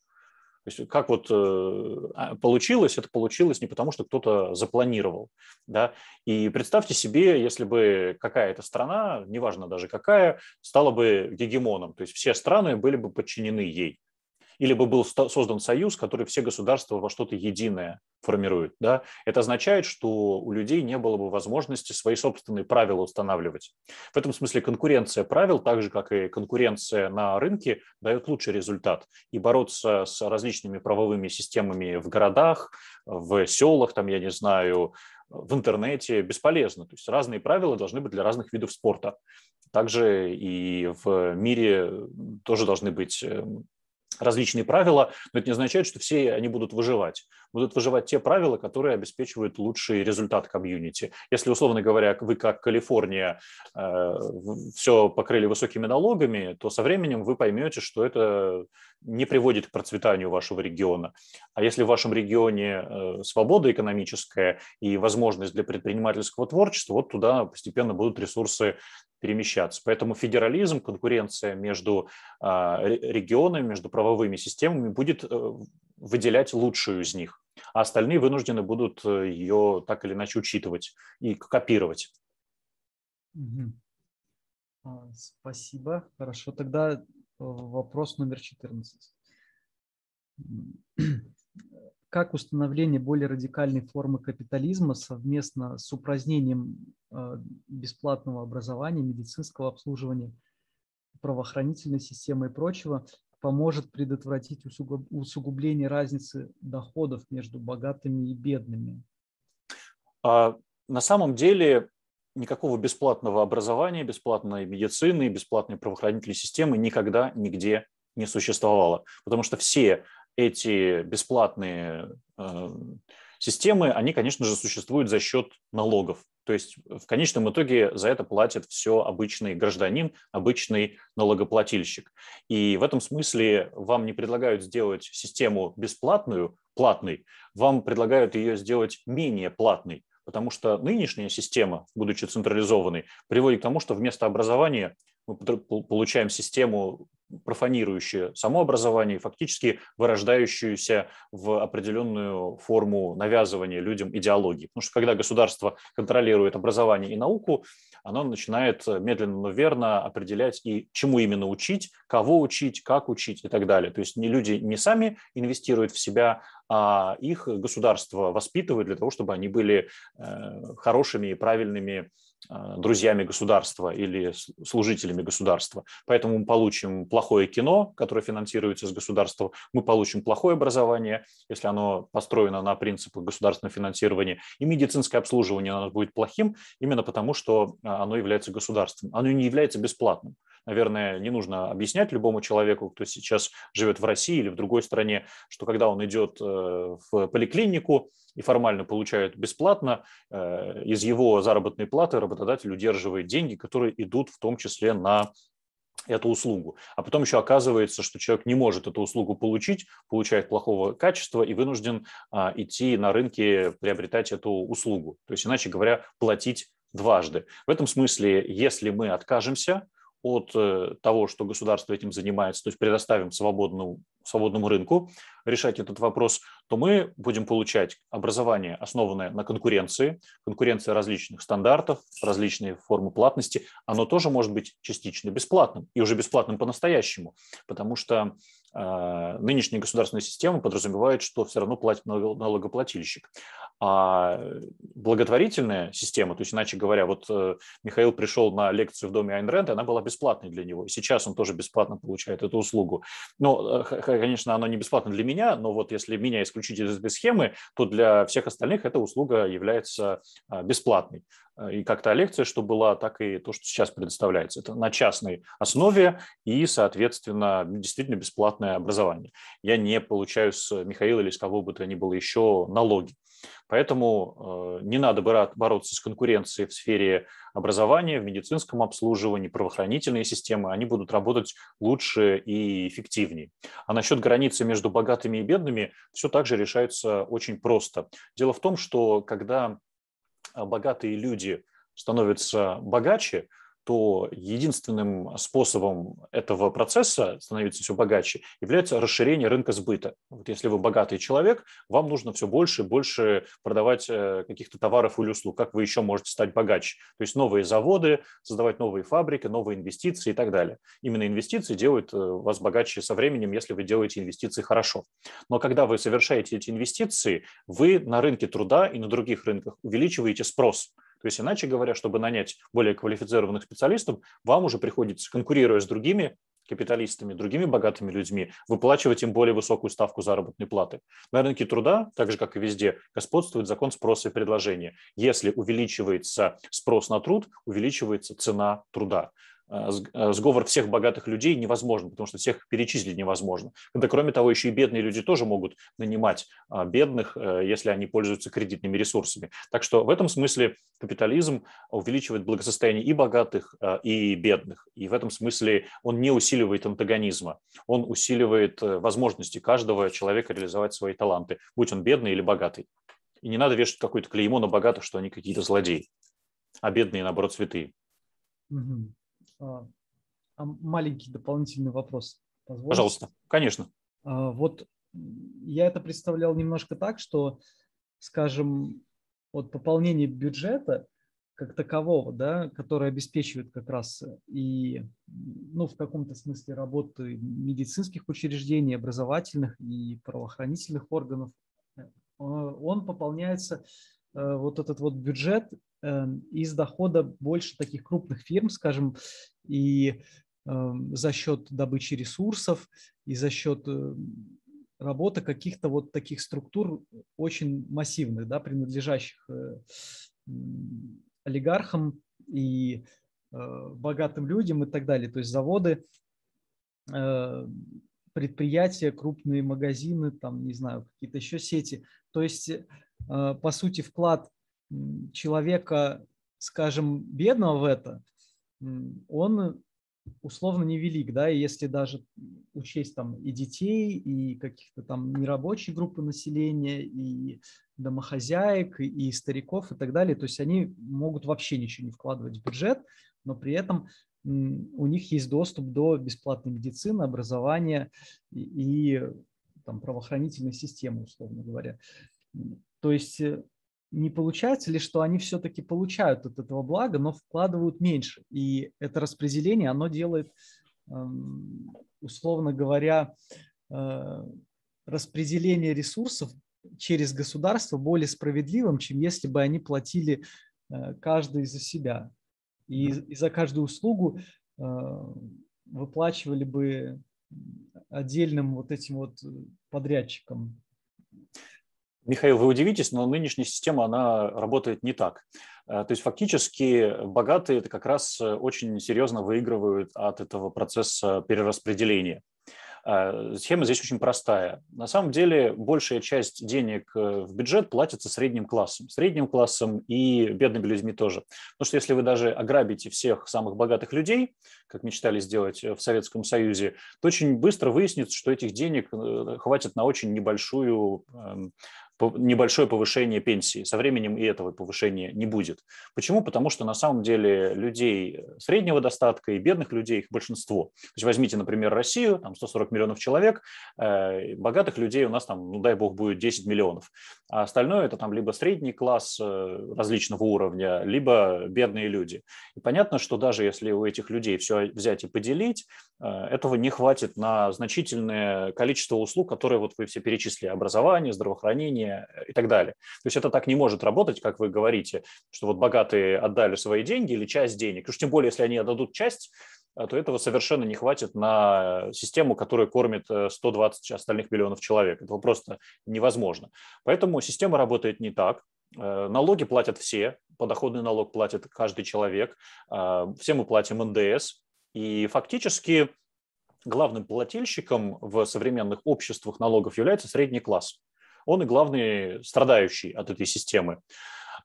То есть э, как вот э, а, получилось, это получилось не потому, что кто-то запланировал. Да? И представьте себе, если бы какая-то страна, неважно даже какая, стала бы гегемоном, то есть все страны были бы подчинены ей или бы был создан союз, который все государства во что-то единое формирует. Да? Это означает, что у людей не было бы возможности свои собственные правила устанавливать. В этом смысле конкуренция правил, так же как и конкуренция на рынке, дает лучший результат. И бороться с различными правовыми системами в городах, в селах, там, я не знаю, в интернете бесполезно. То есть разные правила должны быть для разных видов спорта. Также и в мире тоже должны быть эм, различные правила, но это не означает, что все они будут выживать будут выживать те правила, которые обеспечивают лучший результат комьюнити. Если, условно говоря, вы как Калифорния э, все покрыли высокими налогами, то со временем вы поймете, что это не приводит к процветанию вашего региона. А если в вашем регионе э, свобода экономическая и возможность для предпринимательского творчества, вот туда постепенно будут ресурсы перемещаться. Поэтому федерализм, конкуренция между э, регионами, между правовыми системами будет выделять лучшую из них а остальные вынуждены будут э, ее так или иначе учитывать и копировать. А, спасибо. Хорошо. Тогда э, вопрос номер 14. Как установление более радикальной формы капитализма совместно с упразднением э, бесплатного образования, медицинского обслуживания, правоохранительной системы и прочего поможет предотвратить усугубление разницы доходов между богатыми и бедными? А, на самом деле никакого бесплатного образования, бесплатной медицины, бесплатной правоохранительной системы никогда нигде не существовало, потому что все эти бесплатные э, системы, они, конечно же, существуют за счет налогов. То есть э, в конечном итоге за это платит все обычный гражданин, обычный налогоплательщик. И в этом смысле вам не предлагают сделать систему бесплатную, платной, вам предлагают ее сделать менее платной, потому что нынешняя система, будучи централизованной, приводит к тому, что вместо образования мы получаем систему, профанирующую само образование, фактически вырождающуюся в определенную форму навязывания людям идеологии. Потому что когда государство контролирует образование и науку, оно начинает медленно, но верно определять и чему именно учить, кого учить, как учить и так далее. То есть не люди не сами инвестируют в себя, а их государство воспитывает для того, чтобы они были э, хорошими и правильными Э, друзьями государства или служителями государства. Поэтому мы получим плохое кино, которое финансируется с государства, мы получим плохое образование, если оно построено на принципах государственного финансирования, и медицинское обслуживание у нас будет плохим именно потому, что э, оно является государством. Оно не является бесплатным наверное, не нужно объяснять любому человеку, кто сейчас живет в России или в другой стране, что когда он идет э, в поликлинику и формально получает бесплатно, э, из его заработной платы работодатель удерживает деньги, которые идут в том числе на эту услугу. А потом еще оказывается, что человек не может эту услугу получить, получает плохого качества и вынужден а, идти на рынке приобретать эту услугу. То есть, иначе говоря, платить дважды. В этом смысле, если мы откажемся от э, того, что государство этим занимается, то есть предоставим свободную свободному рынку решать этот вопрос, то мы будем получать образование, основанное на конкуренции, конкуренция различных стандартов, различные формы платности. Оно тоже может быть частично бесплатным и уже бесплатным по-настоящему, потому что э, нынешняя государственная система подразумевает, что все равно платит налогоплательщик. А благотворительная система, то есть, иначе говоря, вот э, Михаил пришел на лекцию в доме Айн Рэнд, она была бесплатной для него. И сейчас он тоже бесплатно получает эту услугу. Но э, конечно, оно не бесплатно для меня, но вот если меня исключить из этой схемы, то для всех остальных эта услуга является а, бесплатной. Э, и как та лекция, что была, так и то, что сейчас предоставляется. Это на частной основе и, соответственно, действительно бесплатное образование. Я не получаю с Михаила или с кого бы то ни было еще налоги. Поэтому э, не надо бороться с конкуренцией в сфере образования, в медицинском обслуживании, правоохранительные системы, они будут работать лучше и эффективнее. А насчет границы между богатыми и бедными все также решается очень просто. Дело в том, что когда богатые люди становятся богаче, то единственным способом этого процесса становиться все богаче является расширение рынка сбыта. Вот если вы богатый человек, вам нужно все больше и больше продавать э, каких-то товаров или услуг, как вы еще можете стать богаче. То есть новые заводы, создавать новые фабрики, новые инвестиции и так далее. Именно инвестиции делают э, вас богаче со временем, если вы делаете инвестиции хорошо. Но когда вы совершаете эти инвестиции, вы на рынке труда и на других рынках увеличиваете спрос. То есть, иначе говоря, чтобы нанять более квалифицированных специалистов, вам уже приходится, конкурируя с другими капиталистами, другими богатыми людьми, выплачивать им более высокую ставку заработной платы. На рынке труда, так же как и везде, господствует закон спроса и предложения. Если увеличивается спрос на труд, увеличивается цена труда. Э, э, сговор всех богатых людей невозможен, потому что всех перечислить невозможно. Да, кроме того, еще и бедные люди тоже могут нанимать э, бедных, если они пользуются кредитными ресурсами. Так что в этом смысле капитализм увеличивает благосостояние и богатых, и бедных. И в этом смысле он не усиливает антагонизма, он усиливает возможности каждого человека реализовать свои таланты, будь он бедный или богатый. И не надо вешать какое-то клеймо на богатых, что они какие-то злодеи, а бедные, наоборот, святые. Mm-hmm. А, а маленький дополнительный вопрос. Позволь? Пожалуйста, конечно. А, вот я это представлял немножко так, что, скажем, вот пополнение бюджета как такового, да, которое обеспечивает как раз и, ну, в каком-то смысле работы медицинских учреждений, образовательных и правоохранительных органов, э, он пополняется, э, вот этот вот бюджет Эм, из дохода больше таких крупных фирм, скажем, и эм, за счет добычи ресурсов и за счет э, работы каких-то вот таких структур очень массивных, да, принадлежащих э, олигархам и э, богатым людям и так далее. То есть заводы, предприятия, крупные магазины, там, не знаю, какие-то еще сети. То есть, по сути, вклад человека, скажем, бедного в это, он условно невелик, да, и если даже учесть там и детей, и каких-то там нерабочей группы населения, и домохозяек, и стариков и так далее, то есть они могут вообще ничего не вкладывать в бюджет, но при этом у них есть доступ до бесплатной медицины, образования и, и там, правоохранительной системы, условно говоря. То есть э, не получается ли, что они все-таки получают от этого блага, но вкладывают меньше. И это распределение, оно делает, эм, условно говоря, э, распределение ресурсов через государство более справедливым, чем если бы они платили э, каждый за себя. И, и за каждую услугу э, выплачивали бы отдельным вот этим вот подрядчикам Михаил, вы удивитесь, но нынешняя система, она работает не так. Э, то есть фактически богатые это как раз э, очень серьезно выигрывают от этого процесса перераспределения. Э, схема здесь очень простая. На самом деле большая часть денег в бюджет платится средним классом. Средним классом и бедными людьми тоже. Потому что если вы даже ограбите всех самых богатых людей, как мечтали сделать в Советском Союзе, то очень быстро выяснится, что этих денег хватит на очень небольшую эм, небольшое повышение пенсии. Со временем и этого повышения не будет. Почему? Потому что на самом деле людей среднего достатка и бедных людей их большинство. То есть возьмите, например, Россию, там 140 миллионов человек, э, богатых людей у нас там, ну дай бог, будет 10 миллионов. А остальное это там либо средний класс э, различного уровня, либо бедные люди. И понятно, что даже если у этих людей все взять и поделить, э, этого не хватит на значительное количество услуг, которые вот вы все перечислили, образование, здравоохранение, образование э, и так далее. То есть это так не может работать, как вы говорите, что вот богатые отдали свои деньги или часть денег. Уж тем более, если они отдадут часть, э, то этого совершенно не хватит на э, систему, которая кормит 120 остальных миллионов человек. Это просто невозможно. Поэтому система работает не так. Налоги платят все, подоходный налог платит каждый человек, все мы платим НДС, и фактически главным плательщиком в современных обществах налогов является средний класс он и главный страдающий от этой системы.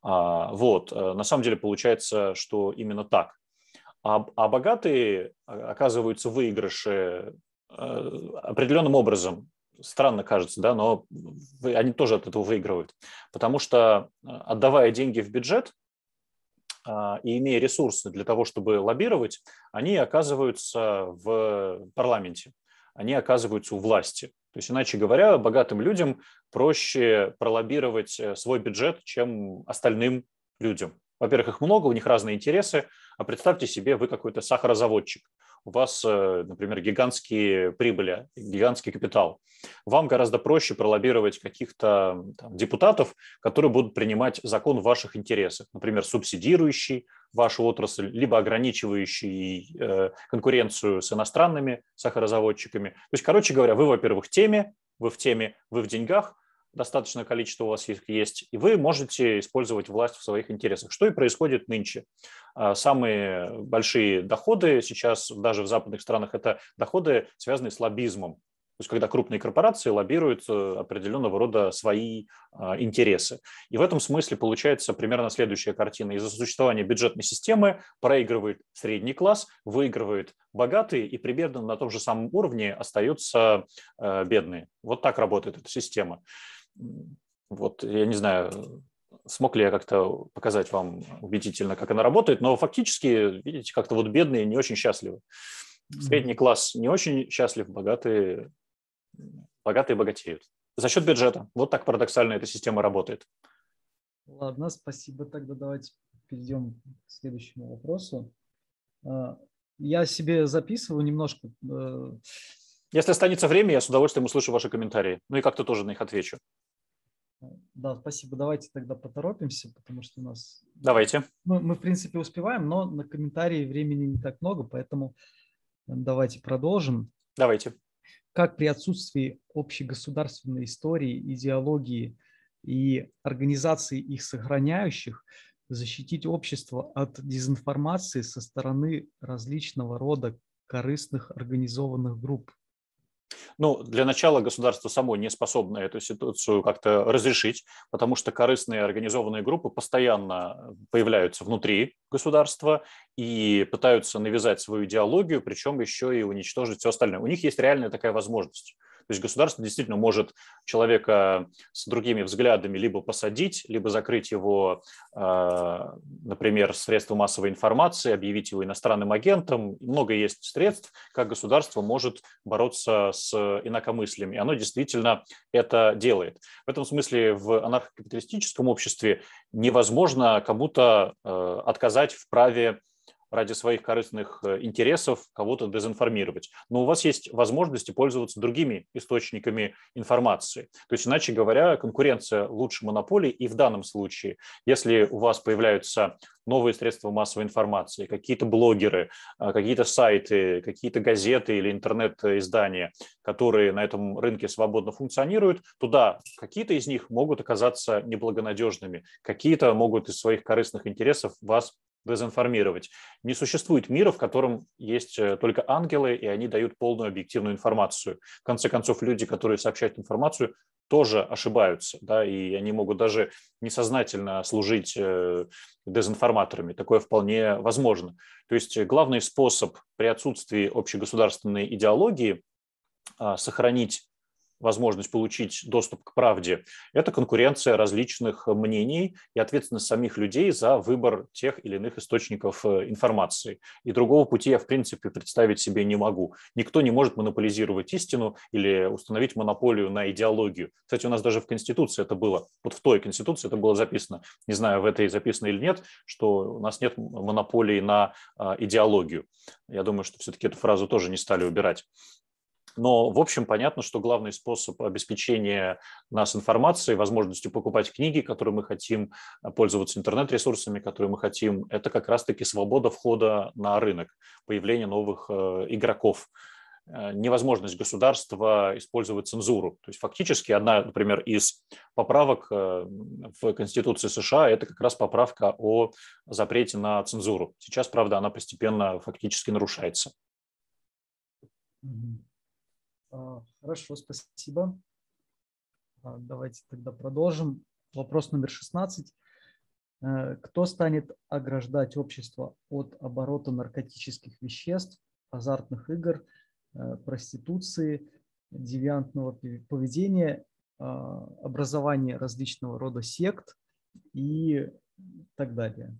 А, вот, э, на самом деле получается, что именно так. А, а богатые а, оказываются выигрыши э, определенным образом. Странно кажется, да, но они тоже от этого выигрывают. Потому что э, отдавая деньги в бюджет, а, и имея ресурсы для того, чтобы лоббировать, они оказываются в парламенте, они оказываются у власти. То есть, иначе говоря, богатым людям проще пролоббировать э, свой бюджет, чем остальным людям. Во-первых, их много, у них разные интересы. А представьте себе, вы какой-то сахарозаводчик – у вас, э, например, гигантские прибыли, гигантский капитал. Вам гораздо проще пролоббировать каких-то там, депутатов, которые будут принимать закон в ваших интересах, например, субсидирующий вашу отрасль, либо ограничивающий э, конкуренцию с иностранными сахарозаводчиками. То есть, короче говоря, вы, во-первых, в теме, вы в теме, вы в деньгах – достаточное количество у вас есть, и вы можете использовать власть в своих интересах, что и происходит нынче. А, самые большие доходы сейчас даже в западных странах – это доходы, связанные с лоббизмом. То есть когда крупные корпорации лоббируют э, определенного рода свои а, интересы. И в этом смысле получается примерно следующая картина. Из-за существования бюджетной системы проигрывает средний класс, выигрывает богатые, и примерно на том же самом уровне остаются э, бедные. Вот так работает эта система. Вот, я не знаю, смог ли я как-то показать вам убедительно, как она работает, но фактически, видите, как-то вот бедные не очень счастливы. Средний класс не очень счастлив, богатые, богатые богатеют. За счет бюджета. Вот так парадоксально эта система работает. Ладно, спасибо. Тогда давайте перейдем к следующему вопросу. А, я себе записываю немножко э, если останется время, я с удовольствием услышу ваши комментарии. Ну и как-то тоже на них отвечу. Да, спасибо. Давайте тогда поторопимся, потому что у нас... Ну, давайте. Мы, мы в принципе, успеваем, но на комментарии времени не так много, поэтому давайте продолжим. Давайте. Как при отсутствии общегосударственной истории, идеологии и организации их сохраняющих защитить общество от дезинформации со стороны различного рода корыстных организованных групп? Ну, для начала государство само не способно эту ситуацию как-то разрешить, потому что корыстные организованные группы постоянно появляются внутри государства и пытаются навязать свою идеологию, причем еще и уничтожить все остальное. У них есть реальная такая возможность. То есть государство действительно может человека с другими взглядами либо посадить, либо закрыть его, э, например, средства массовой информации, объявить его иностранным агентом. Много есть средств, как государство может бороться с инакомыслием. И оно действительно это делает. В этом смысле в анархокапиталистическом обществе невозможно кому-то э, отказать в праве ради своих корыстных э, интересов кого-то дезинформировать. Но у вас есть возможности пользоваться другими источниками информации. То есть, иначе говоря, конкуренция лучше монополии. И в данном случае, если у вас появляются новые средства массовой информации, какие-то блогеры, э, какие-то сайты, какие-то газеты или интернет-издания, которые на этом рынке свободно функционируют, то да, какие-то из них могут оказаться неблагонадежными, какие-то могут из своих корыстных интересов вас дезинформировать. Не существует мира, в котором есть э, только ангелы, и они дают полную объективную информацию. В конце концов, люди, которые сообщают информацию, тоже ошибаются, да, и они могут даже несознательно служить э, дезинформаторами. Такое вполне возможно. То есть э, главный способ при отсутствии общегосударственной идеологии а, сохранить возможность получить доступ к правде, это конкуренция различных мнений и ответственность самих людей за выбор тех или иных источников э, информации. И другого пути я, в принципе, представить себе не могу. Никто не может монополизировать истину или установить монополию на идеологию. Кстати, у нас даже в Конституции это было, вот в той Конституции это было записано, не знаю, в этой записано или нет, что у нас нет монополии на э, идеологию. Я думаю, что все-таки эту фразу тоже не стали убирать. Но, в общем, понятно, что главный способ обеспечения нас информацией, возможностью покупать книги, которые мы хотим, а, пользоваться интернет-ресурсами, которые мы хотим, это как раз-таки свобода входа на рынок, появление новых э, игроков э, невозможность государства использовать цензуру. То есть фактически одна, например, из поправок э, в Конституции США – это как раз поправка о запрете на цензуру. Сейчас, правда, она постепенно фактически нарушается. А, хорошо, спасибо. А, давайте тогда продолжим. Вопрос номер 16. Э, кто станет ограждать общество от оборота наркотических веществ, азартных игр, э, проституции, девиантного поведения, а, образования различного рода сект и так далее?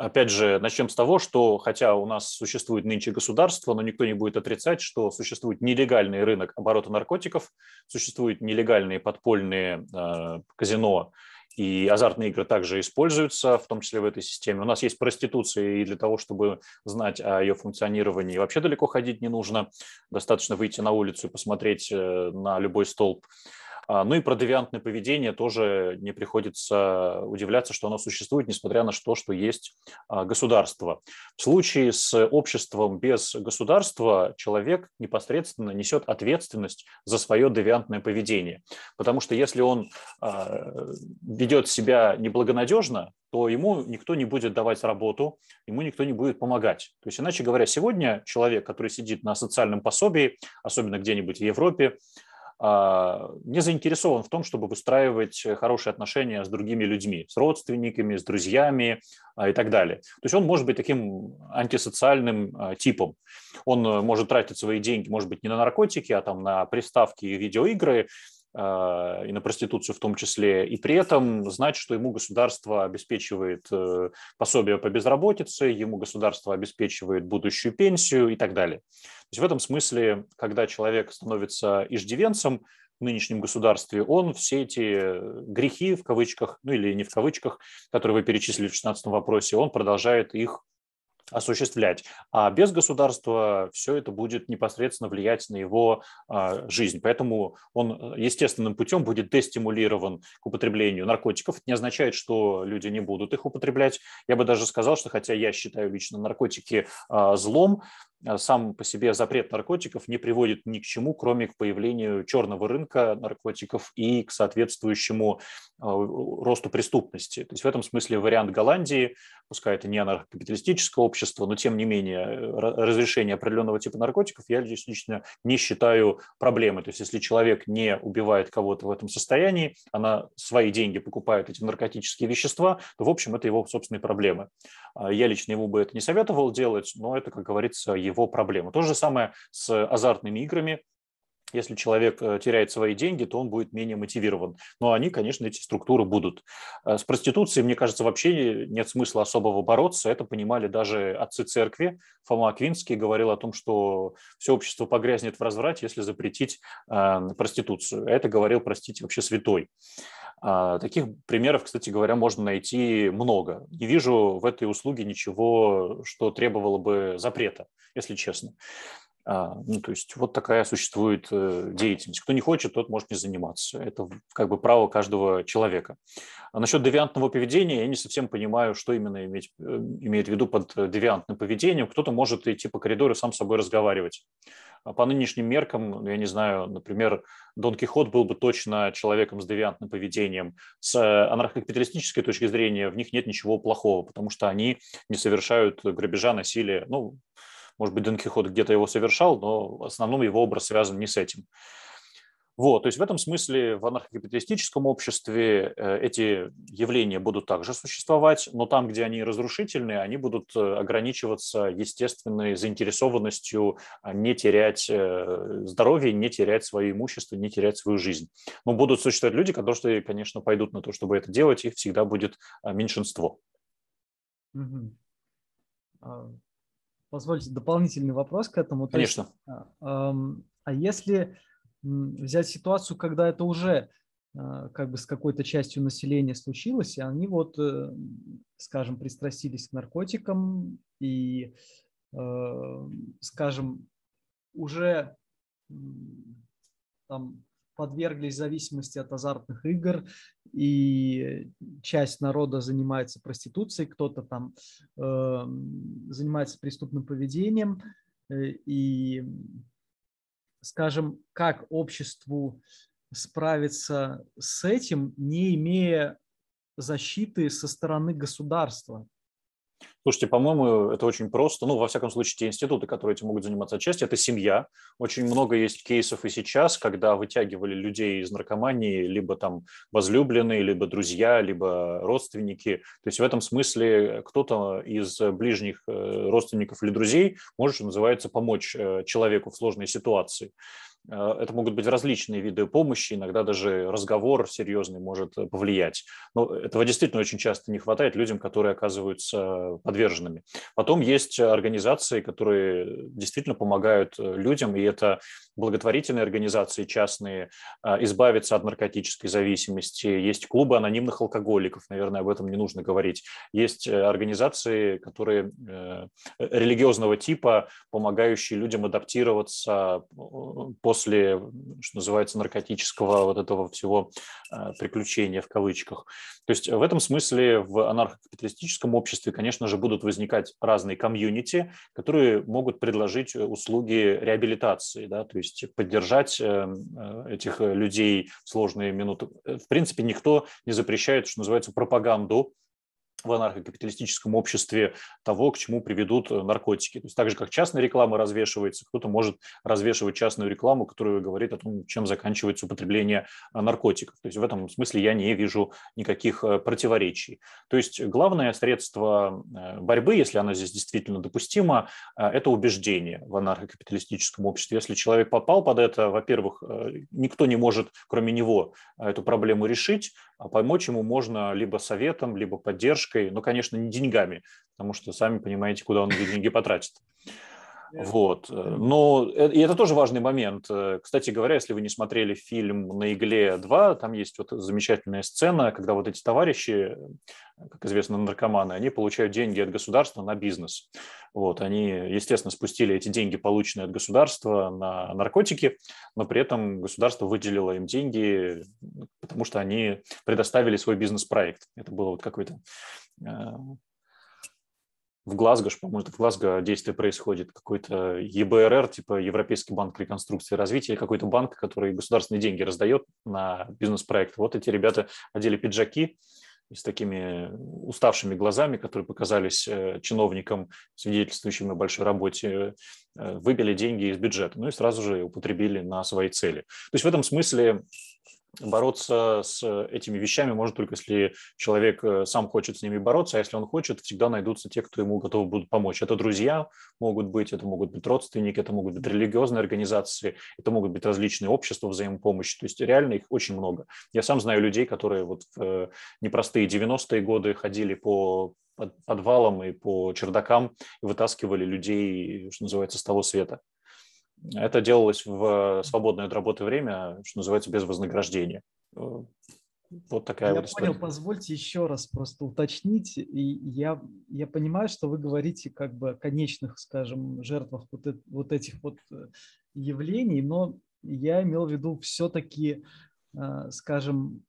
Опять же, начнем с того, что хотя у нас существует нынче государство, но никто не будет отрицать, что существует нелегальный рынок оборота наркотиков, существуют нелегальные подпольные э, казино и азартные игры также используются, в том числе в этой системе. У нас есть проституция, и для того, чтобы знать о ее функционировании, вообще далеко ходить не нужно. Достаточно выйти на улицу и посмотреть э, на любой столб. А, ну и про девиантное поведение тоже не приходится удивляться, что оно существует, несмотря на то, что есть а, государство. В случае с обществом без государства человек непосредственно несет ответственность за свое девиантное поведение. Потому что если он а, ведет себя неблагонадежно, то ему никто не будет давать работу, ему никто не будет помогать. То есть, иначе говоря, сегодня человек, который сидит на социальном пособии, особенно где-нибудь в Европе, а, не заинтересован в том, чтобы выстраивать хорошие отношения с другими людьми, с родственниками, с друзьями а, и так далее. То есть он может быть таким антисоциальным а, типом. Он э, может тратить свои деньги, может быть, не на наркотики, а там на приставки и видеоигры, а, и на проституцию в том числе, и при этом знать, что ему государство обеспечивает э, пособие по безработице, ему государство обеспечивает будущую пенсию и так далее. То есть в этом смысле, когда человек становится иждивенцем в нынешнем государстве, он все эти грехи в кавычках, ну или не в кавычках, которые вы перечислили в 16 вопросе, он продолжает их осуществлять. А без государства все это будет непосредственно влиять на его а, жизнь. Поэтому он естественным путем будет дестимулирован к употреблению наркотиков. Это не означает, что люди не будут их употреблять. Я бы даже сказал, что хотя я считаю лично наркотики а, злом, Э, сам по себе запрет наркотиков не приводит ни к чему, кроме к появлению черного рынка наркотиков и к соответствующему э, росту преступности. То есть в этом смысле вариант Голландии, пускай это не анархокапиталистическое общество, но тем не менее э, разрешение определенного типа наркотиков я лично не считаю проблемой. То есть если человек не убивает кого-то в этом состоянии, она свои деньги покупает эти наркотические вещества, то в общем это его собственные проблемы. Я лично ему бы это не советовал делать, но это, как говорится, его проблемы. То же самое с азартными играми, если человек э, теряет свои деньги, то он будет менее мотивирован. Но они, конечно, эти структуры будут. Э, с проституцией, мне кажется, вообще нет смысла особого бороться. Это понимали даже отцы церкви. Фома Аквинский говорил о том, что все общество погрязнет в разврате, если запретить э, проституцию. Это говорил, простите, вообще святой. А, таких примеров, кстати говоря, можно найти много. Не вижу в этой услуге ничего, что требовало бы запрета, если честно. А, ну, то есть вот такая существует э, деятельность. Кто не хочет, тот может не заниматься. Это как бы право каждого человека. А насчет девиантного поведения я не совсем понимаю, что именно иметь, э, имеет в виду под э, девиантным поведением. Кто-то может идти по коридору сам с собой разговаривать. А по нынешним меркам, я не знаю, например, Дон Кихот был бы точно человеком с девиантным поведением. С анархокапиталистической точки зрения в них нет ничего плохого, потому что они не совершают грабежа, насилия, ну, может быть, Дон Кихот где-то его совершал, но в основном его образ связан не с этим. Вот, то есть в этом смысле в анархокапиталистическом обществе э, эти явления будут также существовать, но там, где они разрушительные, они будут э, ограничиваться естественной заинтересованностью а, не терять э, здоровье, не терять свое имущество, не терять свою жизнь. Но будут существовать люди, которые, конечно, пойдут на то, чтобы это делать, их всегда будет а, меньшинство. Mm-hmm позвольте дополнительный вопрос к этому. Конечно. Есть, а, а если взять ситуацию, когда это уже а, как бы с какой-то частью населения случилось, и они вот, э, скажем, пристрастились к наркотикам и, э, скажем, уже там подверглись зависимости от азартных игр, и часть народа занимается проституцией, кто-то там э, занимается преступным поведением, э, и, скажем, как обществу справиться с этим, не имея защиты со стороны государства, Слушайте, по-моему, это очень просто. Ну, во всяком случае, те институты, которые этим могут заниматься отчасти, это семья. Очень много есть кейсов и сейчас, когда вытягивали людей из наркомании, либо там возлюбленные, либо друзья, либо родственники. То есть в этом смысле кто-то из ближних э, родственников или друзей может, что называется, помочь э, человеку в сложной ситуации. Э, это могут быть различные виды помощи, иногда даже разговор серьезный может э, повлиять. Но этого действительно очень часто не хватает людям, которые оказываются подверженными. Потом есть организации, которые действительно помогают э, людям, и это благотворительные организации частные, избавиться от наркотической зависимости. Есть клубы анонимных алкоголиков, наверное, об этом не нужно говорить. Есть организации, которые религиозного типа, помогающие людям адаптироваться по после, что называется, наркотического вот этого всего э, приключения в кавычках. То есть в этом смысле в анархокапиталистическом обществе, конечно же, будут возникать разные комьюнити, которые могут предложить э, услуги реабилитации, да, то есть поддержать эм, э, этих людей в сложные минуты. В принципе, никто не запрещает, что называется, пропаганду в анархокапиталистическом обществе того, к чему приведут э, наркотики. То есть так же, как частная реклама развешивается, кто-то может развешивать частную рекламу, которая говорит о том, чем заканчивается употребление э, наркотиков. То есть в этом смысле я не вижу никаких э, противоречий. То есть главное средство борьбы, если оно здесь действительно допустимо, это убеждение в анархокапиталистическом обществе. Если человек попал под это, во-первых, никто не может, кроме него, эту проблему решить, а Помочь ему можно либо советом, либо поддержкой, но, ну, конечно, не деньгами, потому что сами понимаете, куда он эти деньги потратит. Вот. Э, но э, и это тоже важный момент. Э, кстати говоря, если вы не смотрели фильм «На игле 2», там есть вот замечательная сцена, когда вот эти товарищи, как известно, наркоманы, они получают деньги от государства на бизнес. Вот. Они, естественно, спустили эти деньги, полученные от государства, на наркотики, но при этом государство выделило им деньги, потому что они предоставили свой бизнес-проект. Это было вот какой-то в Глазго, по-моему, в Глазго действие происходит, какой-то ЕБРР, типа Европейский банк реконструкции и развития, какой-то банк, который государственные деньги раздает на бизнес-проект. Вот эти ребята одели пиджаки с такими уставшими глазами, которые показались э, чиновникам, свидетельствующим о большой работе, э, выбили деньги из бюджета, ну и сразу же употребили на свои цели. То есть в этом смысле бороться с э, этими вещами может только если человек э, сам хочет с ними бороться, а если он хочет, всегда найдутся те, кто ему готовы будут помочь. Это друзья могут быть, это могут быть родственники, это могут быть религиозные организации, это могут быть различные общества взаимопомощи. То есть реально их очень много. Я сам знаю людей, которые вот в э, непростые 90-е годы ходили по подвалам и по чердакам и вытаскивали людей, что называется, с того света. Это делалось в свободное от работы время, что называется, без вознаграждения. Э, вот такая я вот история. понял, позвольте еще раз просто уточнить. И я, я понимаю, что вы говорите как бы о конечных, скажем, жертвах вот, э, вот этих вот э, явлений, но я имел в виду все-таки, э, скажем,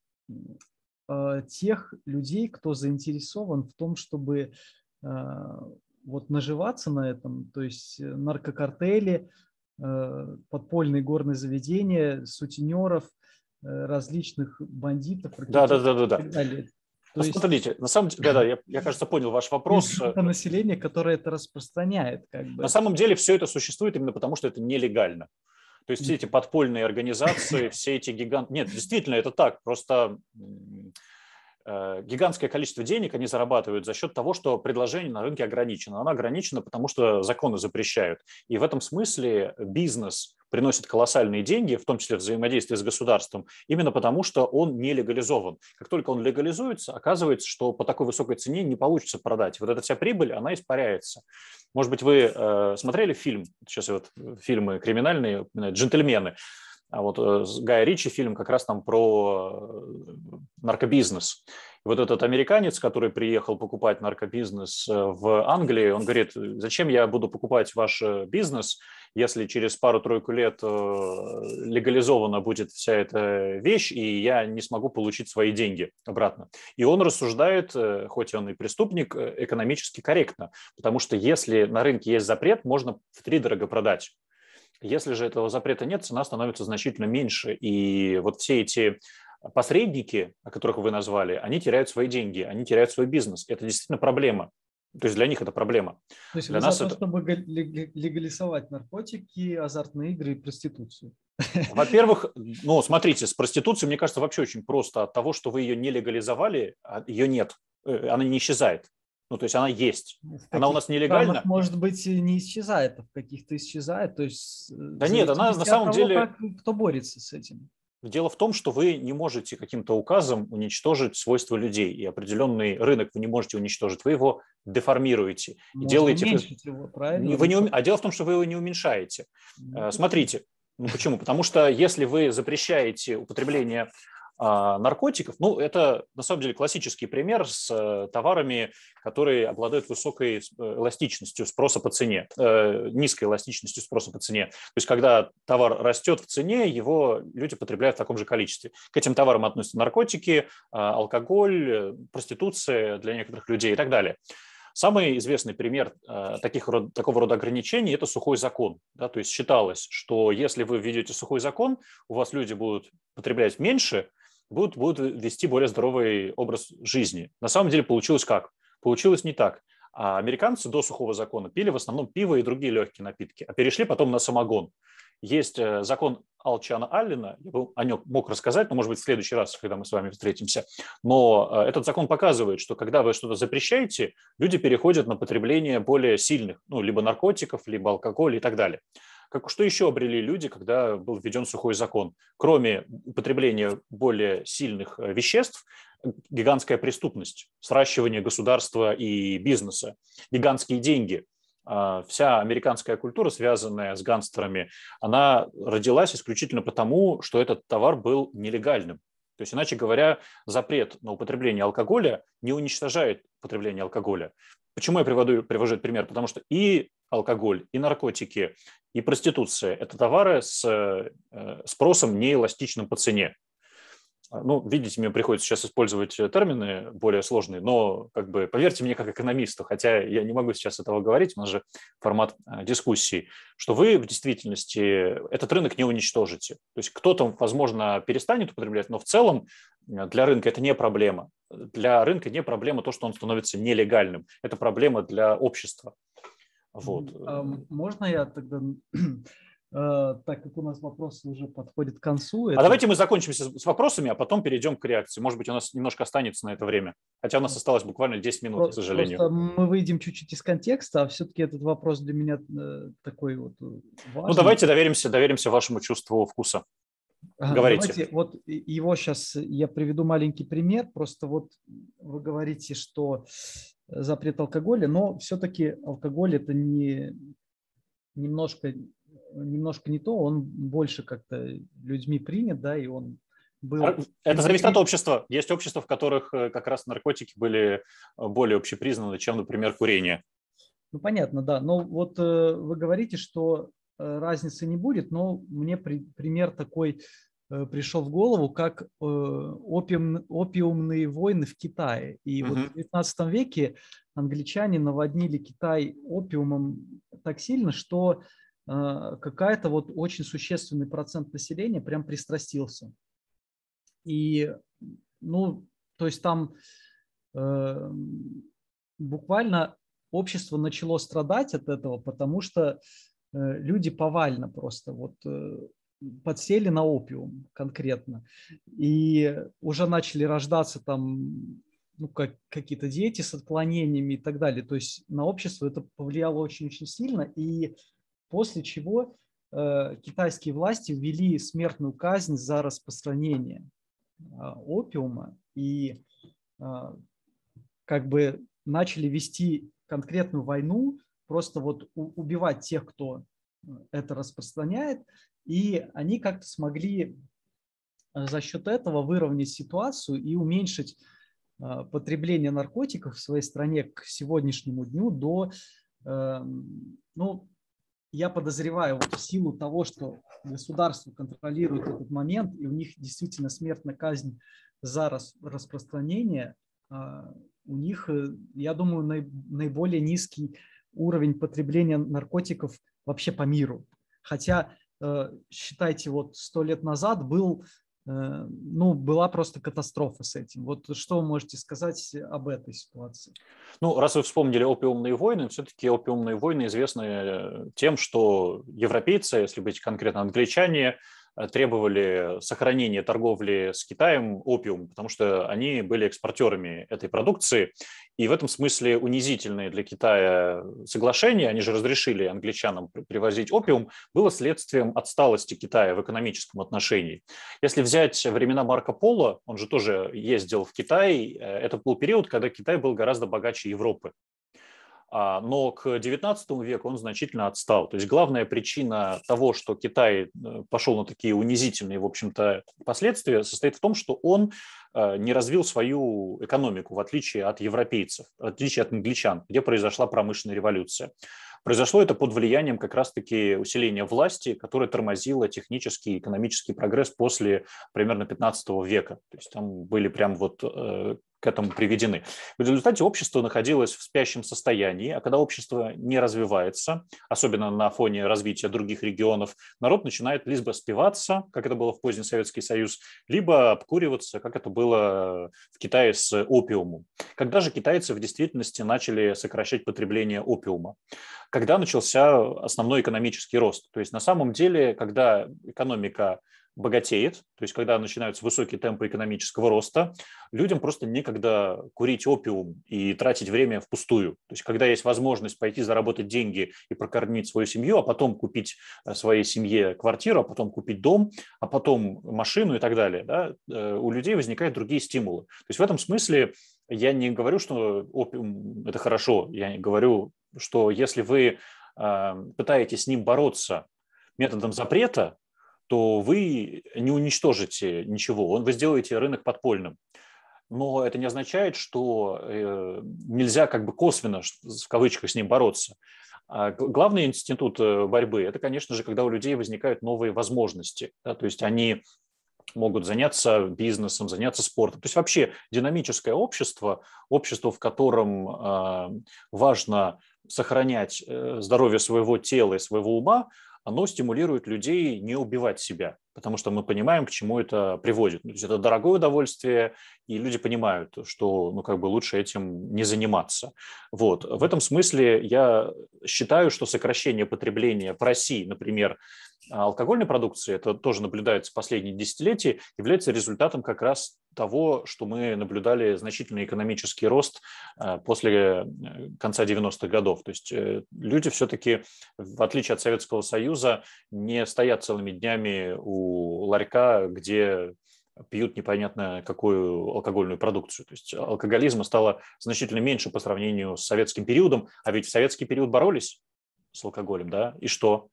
тех людей, кто заинтересован в том, чтобы вот наживаться на этом, то есть наркокартели, Э, подпольные горные заведения, сутенеров, э, различных бандитов. Да, да, да, да, да. То ну, есть... смотрите, на самом деле, да, да, я, я, кажется, понял ваш вопрос. Это население, которое это распространяет. Как бы. На самом деле все это существует именно потому, что это нелегально. То есть все эти подпольные организации, все эти гиганты... Нет, действительно, это так. Просто Э, гигантское количество денег они зарабатывают за счет того, что предложение на рынке ограничено. Оно ограничено, потому что законы запрещают. И в этом смысле бизнес приносит колоссальные деньги, в том числе взаимодействие с государством, именно потому что он не легализован. Как только он легализуется, оказывается, что по такой высокой цене не получится продать. Вот эта вся прибыль, она испаряется. Может быть, вы э, смотрели фильм, сейчас вот э, фильмы криминальные, э, «Джентльмены», а вот э, Гая Ричи фильм как раз там про э, наркобизнес. И вот этот американец, который приехал покупать наркобизнес э, в Англии, он говорит, зачем я буду покупать ваш бизнес, если через пару-тройку лет легализована будет вся эта вещь, и я не смогу получить свои деньги обратно. И он рассуждает, хоть он и преступник, экономически корректно, потому что если на рынке есть запрет, можно в три дорого продать. Если же этого запрета нет, цена становится значительно меньше. И вот все эти посредники, о которых вы назвали, они теряют свои деньги, они теряют свой бизнес. Это действительно проблема. То есть для них это проблема. То есть для нас то, это... чтобы легализовать наркотики, азартные игры и проституцию. Во-первых, ну, смотрите, с проституцией, мне кажется, вообще очень просто. От того, что вы ее не легализовали, а ее нет, э, она не исчезает. Ну, то есть она есть. В она у нас нелегальна. Странах, может быть, не исчезает, а в каких-то исчезает. То есть, э, да нет, она на самом того, деле... Как, кто борется с этим? Дело в том, что вы не можете каким-то указом уничтожить свойства людей, и определенный рынок вы не можете уничтожить, вы его деформируете. и делаете... его, правильно? Вы не ну, ум... А дело в том, что вы его не уменьшаете. Ну, э, Смотрите, ну почему? Потому что если вы запрещаете употребление а, наркотиков. Ну, это на самом деле классический пример с э, товарами, которые обладают высокой э, эластичностью спроса по цене, э, низкой эластичностью спроса по цене. То есть, когда товар растет в цене, его люди потребляют в таком же количестве. К этим товарам относятся наркотики, а, алкоголь, проституция для некоторых людей и так далее. Самый известный пример таких, такого рода ограничений – это сухой закон. Да, то есть считалось, что если вы введете сухой закон, у вас люди будут потреблять меньше, будут, будут вести более здоровый образ жизни. На самом деле получилось как? Получилось не так. А американцы до сухого закона пили в основном пиво и другие легкие напитки, а перешли потом на самогон. Есть э, закон Алчана Аллина, я бы о нем мог рассказать, но, может быть, в следующий раз, когда мы с вами встретимся. Но э, этот закон показывает, что когда вы что-то запрещаете, люди переходят на потребление более сильных, ну, либо наркотиков, либо алкоголя и так далее. Как, что еще обрели люди, когда был введен сухой закон? Кроме употребления более сильных э, веществ, гигантская преступность, сращивание государства и бизнеса, гигантские деньги. А, вся американская культура, связанная с гангстерами, она родилась исключительно потому, что этот товар был нелегальным. То есть, иначе говоря, запрет на употребление алкоголя не уничтожает употребление алкоголя. Почему я приводу, привожу этот пример? Потому что и алкоголь, и наркотики, и проституция – это товары с э, спросом неэластичным по цене ну, видите, мне приходится сейчас использовать э, термины более сложные, но, как бы, поверьте мне, как экономисту, хотя я не могу сейчас этого говорить, у нас же формат э, дискуссии, что вы в действительности этот рынок не уничтожите. То есть кто-то, возможно, перестанет употреблять, но в целом э, для рынка это не проблема. Для рынка не проблема то, что он становится нелегальным. Это проблема для общества. Вот. А, можно я тогда Э, так как у нас вопросы уже подходят к концу. А это... давайте мы закончимся с вопросами, а потом перейдем к реакции. Может быть, у нас немножко останется на это время. Хотя у нас осталось буквально 10 минут, просто, к сожалению. Просто мы выйдем чуть-чуть из контекста, а все-таки этот вопрос для меня э, такой вот э, ну, важный. Ну, давайте доверимся, доверимся вашему чувству вкуса. Ну, говорите. Давайте, вот его сейчас я приведу маленький пример. Просто вот вы говорите, что запрет алкоголя, но все-таки алкоголь это не немножко немножко не то, он больше как-то людьми принят, да, и он был... А, это зависит от общества. Есть общества, в которых э, как раз наркотики были э, более общепризнаны, чем, например, курение. Ну, понятно, да. Но вот э, вы говорите, что э, разницы не будет, но мне при, пример такой э, пришел в голову, как э, опиум, опиумные войны в Китае. И угу. вот в 19 веке англичане наводнили Китай опиумом так сильно, что Э, какая-то вот очень существенный процент населения прям пристрастился. И, ну, то есть там э, буквально общество начало страдать от этого, потому что э, люди повально просто вот э, подсели на опиум конкретно. И уже начали рождаться там ну, как, какие-то дети с отклонениями и так далее. То есть на общество это повлияло очень-очень сильно. И после чего э, китайские власти ввели смертную казнь за распространение а, опиума и а, как бы начали вести конкретную войну, просто вот убивать тех, кто э, это распространяет, и они как-то смогли э, за счет этого выровнять ситуацию и уменьшить а, потребление наркотиков в своей стране к сегодняшнему дню до эм, ну, я подозреваю, вот в силу того, что государство контролирует этот момент, и у них действительно смертная казнь за распространение, а, у них, э, я думаю, наиболее низкий уровень потребления наркотиков вообще по миру. Хотя, э, считайте, вот сто лет назад был Э, ну, была просто катастрофа с этим. Вот что вы можете сказать об этой ситуации? Ну, раз вы вспомнили опиумные войны, все-таки опиумные войны известны тем, что европейцы, если быть конкретно англичане, Э, требовали сохранения торговли с Китаем опиум, потому что они были экспортерами этой продукции. И в этом смысле унизительные для Китая соглашения, они же разрешили англичанам привозить опиум, было следствием отсталости Китая в экономическом отношении. Если взять времена Марко Поло, он же тоже ездил в Китай, э, это был период, когда Китай был гораздо богаче Европы а, но к XIX веку он значительно отстал. То есть главная причина того, что Китай э, пошел на такие унизительные, в общем-то, последствия, состоит в том, что он э, не развил свою экономику, в отличие от европейцев, в отличие от англичан, где произошла промышленная революция. Произошло это под влиянием как раз-таки усиления власти, которое тормозило технический и экономический прогресс после примерно 15 века. То есть там были прям вот э, к этому приведены. В результате общество находилось в спящем состоянии, а когда общество не развивается, особенно на фоне развития других регионов, народ начинает либо спиваться, как это было в поздний Советский Союз, либо обкуриваться, как это было в Китае с опиумом. Когда же китайцы в действительности начали сокращать потребление опиума? Когда начался основной экономический рост? То есть на самом деле, когда экономика богатеет, то есть когда начинаются высокие темпы экономического роста, людям просто некогда курить опиум и тратить время впустую. То есть когда есть возможность пойти заработать деньги и прокормить свою семью, а потом купить э, своей семье квартиру, а потом купить дом, а потом машину и так далее, да, э, у людей возникают другие стимулы. То есть в этом смысле я не говорю, что опиум – это хорошо, я не говорю, что если вы э, пытаетесь с ним бороться методом запрета, то вы не уничтожите ничего, вы сделаете рынок подпольным. Но это не означает, что э, нельзя как бы косвенно, в кавычках, с ним бороться. А главный институт э, борьбы – это, конечно же, когда у людей возникают новые возможности. Да, то есть они могут заняться бизнесом, заняться спортом. То есть вообще динамическое общество, общество, в котором а, важно сохранять э, здоровье своего тела и своего ума, оно стимулирует людей не убивать себя, потому что мы понимаем, к чему это приводит. То есть это дорогое удовольствие, и люди понимают, что ну, как бы лучше этим не заниматься. Вот. В этом смысле я считаю, что сокращение потребления в России, например, а алкогольной продукции, это тоже наблюдается в последние десятилетия, является результатом как раз того, что мы наблюдали значительный экономический рост э, после э, конца 90-х годов. То есть э, люди все-таки, в отличие от Советского Союза, не стоят целыми днями у ларька, где пьют непонятно какую алкогольную продукцию. То есть алкоголизма стало значительно меньше по сравнению с советским периодом, а ведь в советский период боролись с алкоголем, да, и что?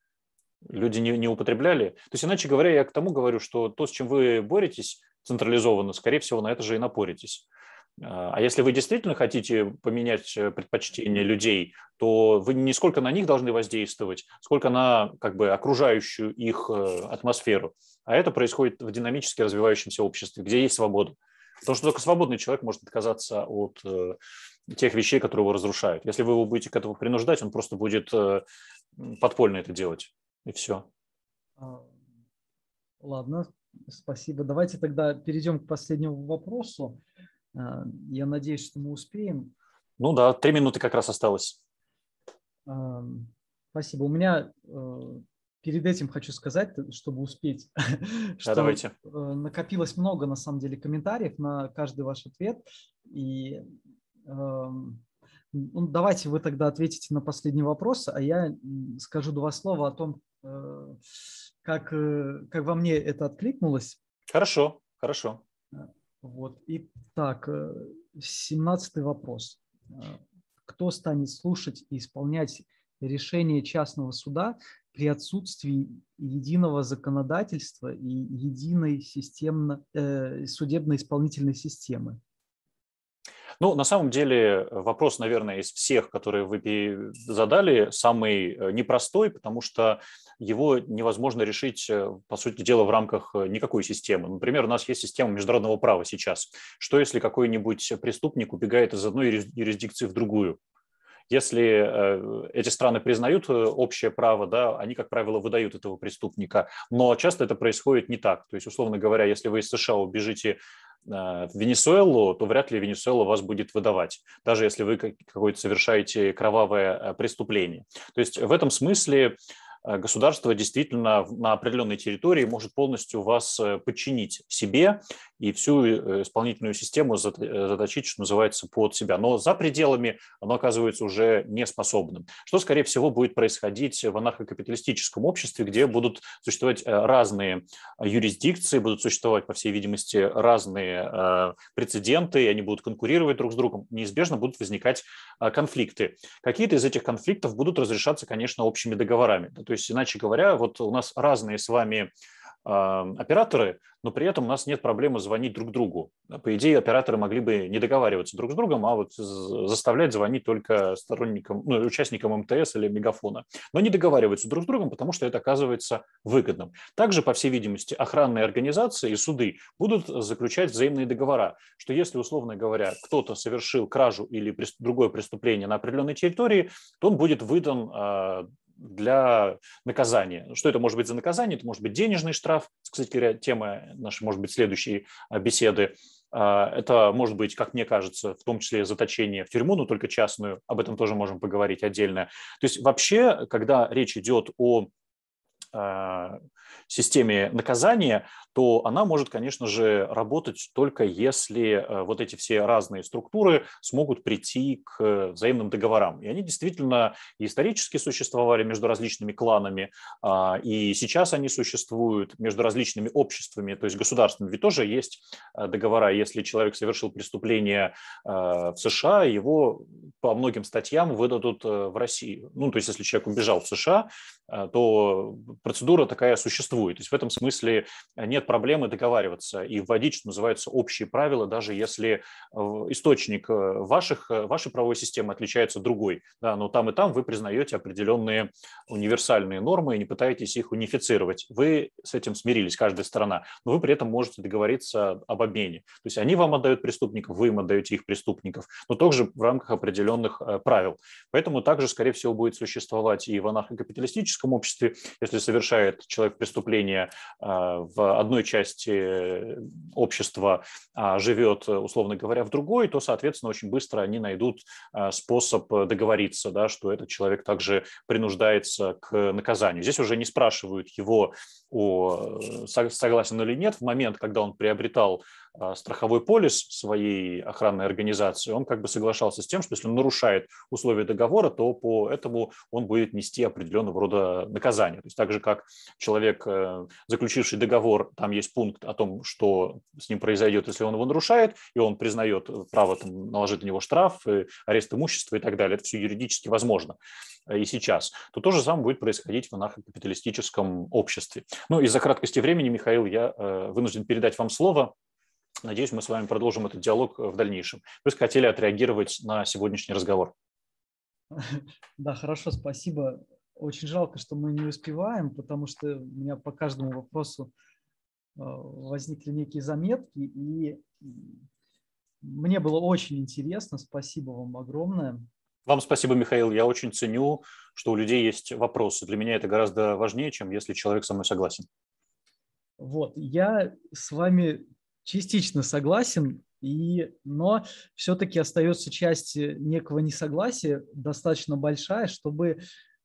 люди не, не употребляли. То есть, иначе говоря, я к тому говорю, что то, с чем вы боретесь централизованно, скорее всего, на это же и напоритесь. А, а если вы действительно хотите поменять э, предпочтения людей, то вы не сколько на них должны воздействовать, сколько на как бы, окружающую их э, атмосферу. А это происходит в динамически развивающемся обществе, где есть свобода. Потому что только свободный человек может отказаться от э, тех вещей, которые его разрушают. Если вы его будете к этому принуждать, он просто будет подпольно это делать. И все. А, ладно, спасибо. Давайте тогда перейдем к последнему вопросу. А, я надеюсь, что мы успеем. Ну да, три минуты как раз осталось. А, спасибо. У меня э, перед этим хочу сказать, чтобы успеть, что давайте. Э, накопилось много, на самом деле, комментариев на каждый ваш ответ. И эм, ну, давайте вы тогда ответите на последний вопрос, а я скажу два слова о том, Э, как, э, как во мне это откликнулось. Хорошо, хорошо. Вот. И так, 17 вопрос. Э, кто станет слушать и исполнять решение частного суда при отсутствии единого законодательства и единой системно, э, судебно-исполнительной системы? Ну, на самом деле, э, вопрос, наверное, из всех, которые вы задали, самый э, непростой, потому что его невозможно решить, э, по сути дела, в рамках никакой системы. Например, у нас есть система международного права сейчас. Что если какой-нибудь преступник убегает из одной юрисдикции в другую? Если эти страны признают общее право, да, они, как правило, выдают этого преступника. Но часто это происходит не так. То есть, условно говоря, если вы из США убежите а, в Венесуэлу, то вряд ли Венесуэла вас будет выдавать, даже если вы какое-то совершаете кровавое а, преступление. То есть в этом смысле Э, государство действительно на определенной территории может полностью вас э, подчинить себе и всю э, исполнительную систему заточить, что называется, под себя. Но за пределами оно оказывается уже неспособным. Что, скорее всего, будет происходить в анархокапиталистическом обществе, где будут существовать разные юрисдикции, будут существовать, по всей видимости, разные прецеденты, и они будут конкурировать друг с другом. Неизбежно будут возникать конфликты. Какие-то из этих конфликтов будут разрешаться, конечно, общими договорами. То есть, иначе говоря, вот у нас разные с вами а, операторы, но при этом у нас нет проблемы звонить друг другу. По идее, операторы могли бы не договариваться друг с другом, а вот заставлять звонить только сторонникам, ну, участникам МТС или мегафона. Но не договариваются друг с другом, потому что это оказывается выгодным. Также, по всей видимости, охранные организации и суды будут заключать взаимные договора, что если, условно говоря, кто-то совершил кражу или другое преступление на определенной территории, то он будет выдан а, для наказания. Что это может быть за наказание? Это может быть денежный штраф, кстати говоря, тема нашей, может быть, следующей а, беседы. А, это может быть, как мне кажется, в том числе заточение в тюрьму, но только частную. Об этом тоже можем поговорить отдельно. То есть вообще, когда речь идет о а, системе наказания, то она может, конечно же, работать только если э, вот эти все разные структуры смогут прийти к э, взаимным договорам. И они действительно исторически существовали между различными кланами, а, и сейчас они существуют между различными обществами, то есть государствами. Ведь тоже есть э, договора, если человек совершил преступление в США, его по многим статьям выдадут в Россию. Ну, то есть если человек убежал в США, то процедура такая существует. То есть в этом смысле нет проблемы договариваться и вводить, что называется, общие правила, даже если э, источник э, ваших, э, вашей правовой системы отличается другой. Да, но там и там вы признаете определенные универсальные нормы и не пытаетесь их унифицировать. Вы с этим смирились, каждая сторона, но вы при этом можете договориться об обмене. То есть они вам отдают преступников, вы им отдаете их преступников, но также в рамках определенных правил. Поэтому также, скорее всего, будет существовать и в анархокапиталистическом обществе, если совершает человек преступление в одной части э, общества а, живет, э, условно говоря, в другой, то, соответственно, очень быстро они найдут а, способ э, договориться, да, что этот человек также принуждается к наказанию. Здесь уже не спрашивают его о согласен или нет в момент, когда он приобретал а, страховой полис своей охранной организации, он как бы соглашался с тем, что если он нарушает условия договора, то по этому он будет нести определенного рода наказание. То есть так же, как человек, э, заключивший договор, там есть пункт о том, что с ним произойдет, если он его нарушает, и он признает право там, наложить на него штраф, э, арест имущества и так далее. Это все юридически возможно э, и сейчас, то то же самое будет происходить в анархокапиталистическом обществе. Ну, из-за краткости времени, Михаил, я вынужден передать вам слово. Надеюсь, мы с вами продолжим этот диалог э, в дальнейшем. Вы хотели отреагировать на сегодняшний разговор. Да, хорошо, спасибо. Очень жалко, что мы не успеваем, потому что у меня по каждому вопросу э, возникли некие заметки, и мне было очень интересно. Спасибо вам огромное. Вам спасибо, Михаил. Я очень ценю, что у людей есть вопросы. Для меня это гораздо важнее, чем если человек со мной согласен. Вот, я с вами частично согласен, и, но все-таки остается часть э, некого несогласия достаточно большая, чтобы э,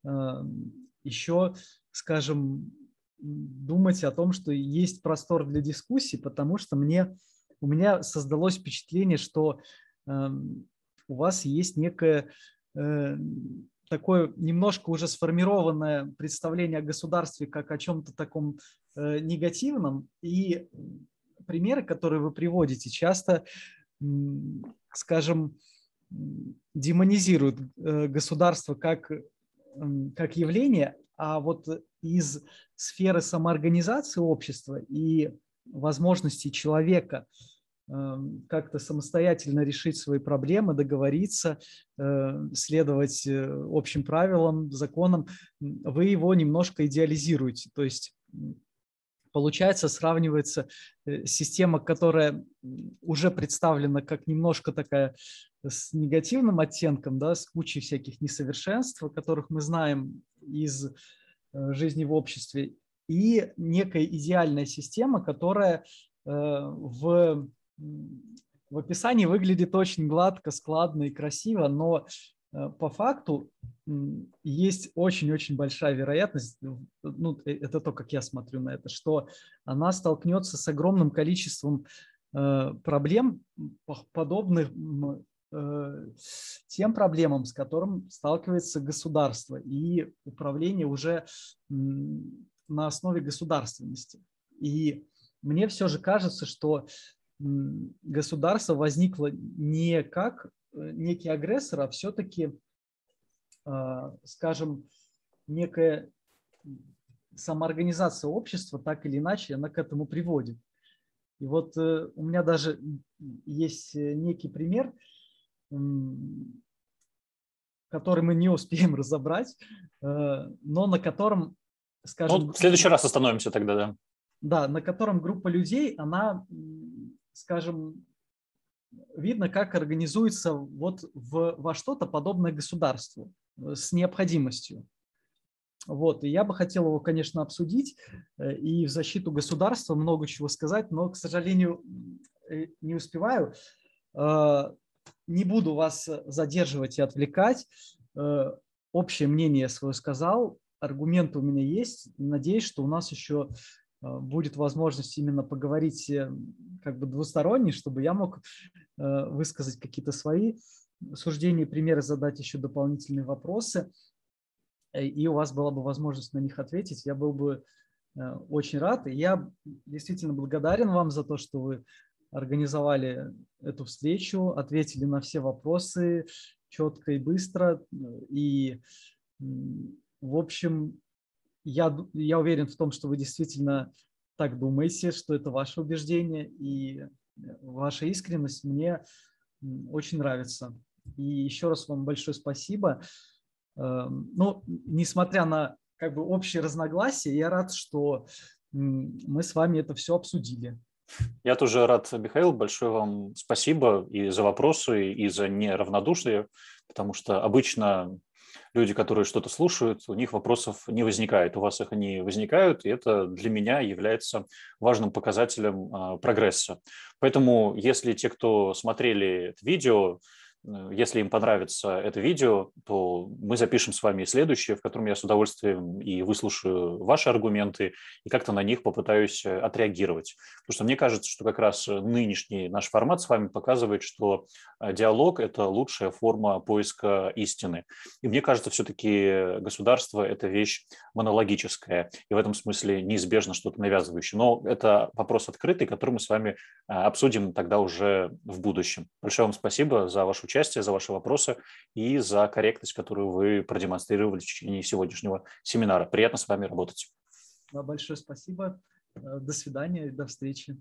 эм, еще, скажем, думать о том, что есть простор для дискуссии, потому что мне, у меня создалось впечатление, что э, у вас есть некое э, такое немножко уже сформированное представление о государстве как о чем-то таком э, негативном, и примеры, которые вы приводите, часто, скажем, демонизируют э, государство как, как явление, а вот из сферы самоорганизации общества и возможностей человека эм, как-то самостоятельно решить свои проблемы, договориться, э, следовать э, общим правилам, законам, вы его немножко идеализируете. То есть получается, сравнивается э, система, которая уже представлена как немножко такая э, с негативным оттенком, да, с кучей всяких несовершенств, о которых мы знаем из э, жизни в обществе, и некая идеальная система, которая в, в описании выглядит очень гладко, складно и красиво, но Э, по факту есть очень-очень большая вероятность, э, ну, э, это то, как я смотрю на это, что она столкнется с огромным количеством проблем, подобных тем проблемам, с которым сталкивается государство и управление уже на основе государственности. И мне все же кажется, что государство возникло не как Э, некий агрессор, а все-таки, э, скажем, некая самоорганизация общества так или иначе, она к этому приводит. И вот э, у меня даже есть некий пример, который мы не успеем разобрать, но на котором, скажем... Ну, в следующий раз остановимся тогда, да. Да, на котором группа людей, она, скажем, видно, как организуется вот в, во что-то подобное государству э, с необходимостью. Вот, и я бы хотел его, конечно, обсудить э, и в защиту государства много чего сказать, но, к сожалению, э, не успеваю. Не буду вас задерживать и отвлекать. Общее мнение свое сказал, аргументы у меня есть. Надеюсь, что у нас еще Э, будет возможность именно поговорить э, как бы двусторонне, чтобы я мог э, высказать какие-то свои суждения, примеры, задать еще дополнительные вопросы, и у вас была бы возможность на них ответить. Я был бы очень рад. И я действительно благодарен вам за то, что вы организовали эту встречу, ответили на все вопросы четко и быстро. И, в общем, я, я уверен в том, что вы действительно так думаете, что это ваше убеждение, и э, ваша искренность мне очень нравится. И еще раз вам большое спасибо. Эм, ну, несмотря на как бы общее разногласие, я рад, что мы с вами это все обсудили. Я тоже рад, Михаил, большое вам спасибо и за вопросы, и за неравнодушие, потому что обычно люди, которые что-то слушают, у них вопросов не возникает, у вас их не возникают, и это для меня является важным показателем а, прогресса. Поэтому, если те, кто смотрели это видео, Э, если им понравится это видео, то мы запишем с вами и следующее, в котором я с удовольствием и выслушаю ваши аргументы, и как-то на них попытаюсь э, отреагировать. Потому что мне кажется, что как раз нынешний наш формат с вами показывает, что э, диалог – это лучшая форма поиска истины. И мне кажется, все-таки государство – это вещь монологическая, и в этом смысле неизбежно что-то навязывающее. Но это вопрос открытый, который мы с вами обсудим тогда уже в будущем. Большое вам спасибо за вашу участие, за ваши вопросы и за корректность, которую вы продемонстрировали в течение сегодняшнего семинара. Приятно с вами работать. Да, большое спасибо. Э, до свидания и до встречи.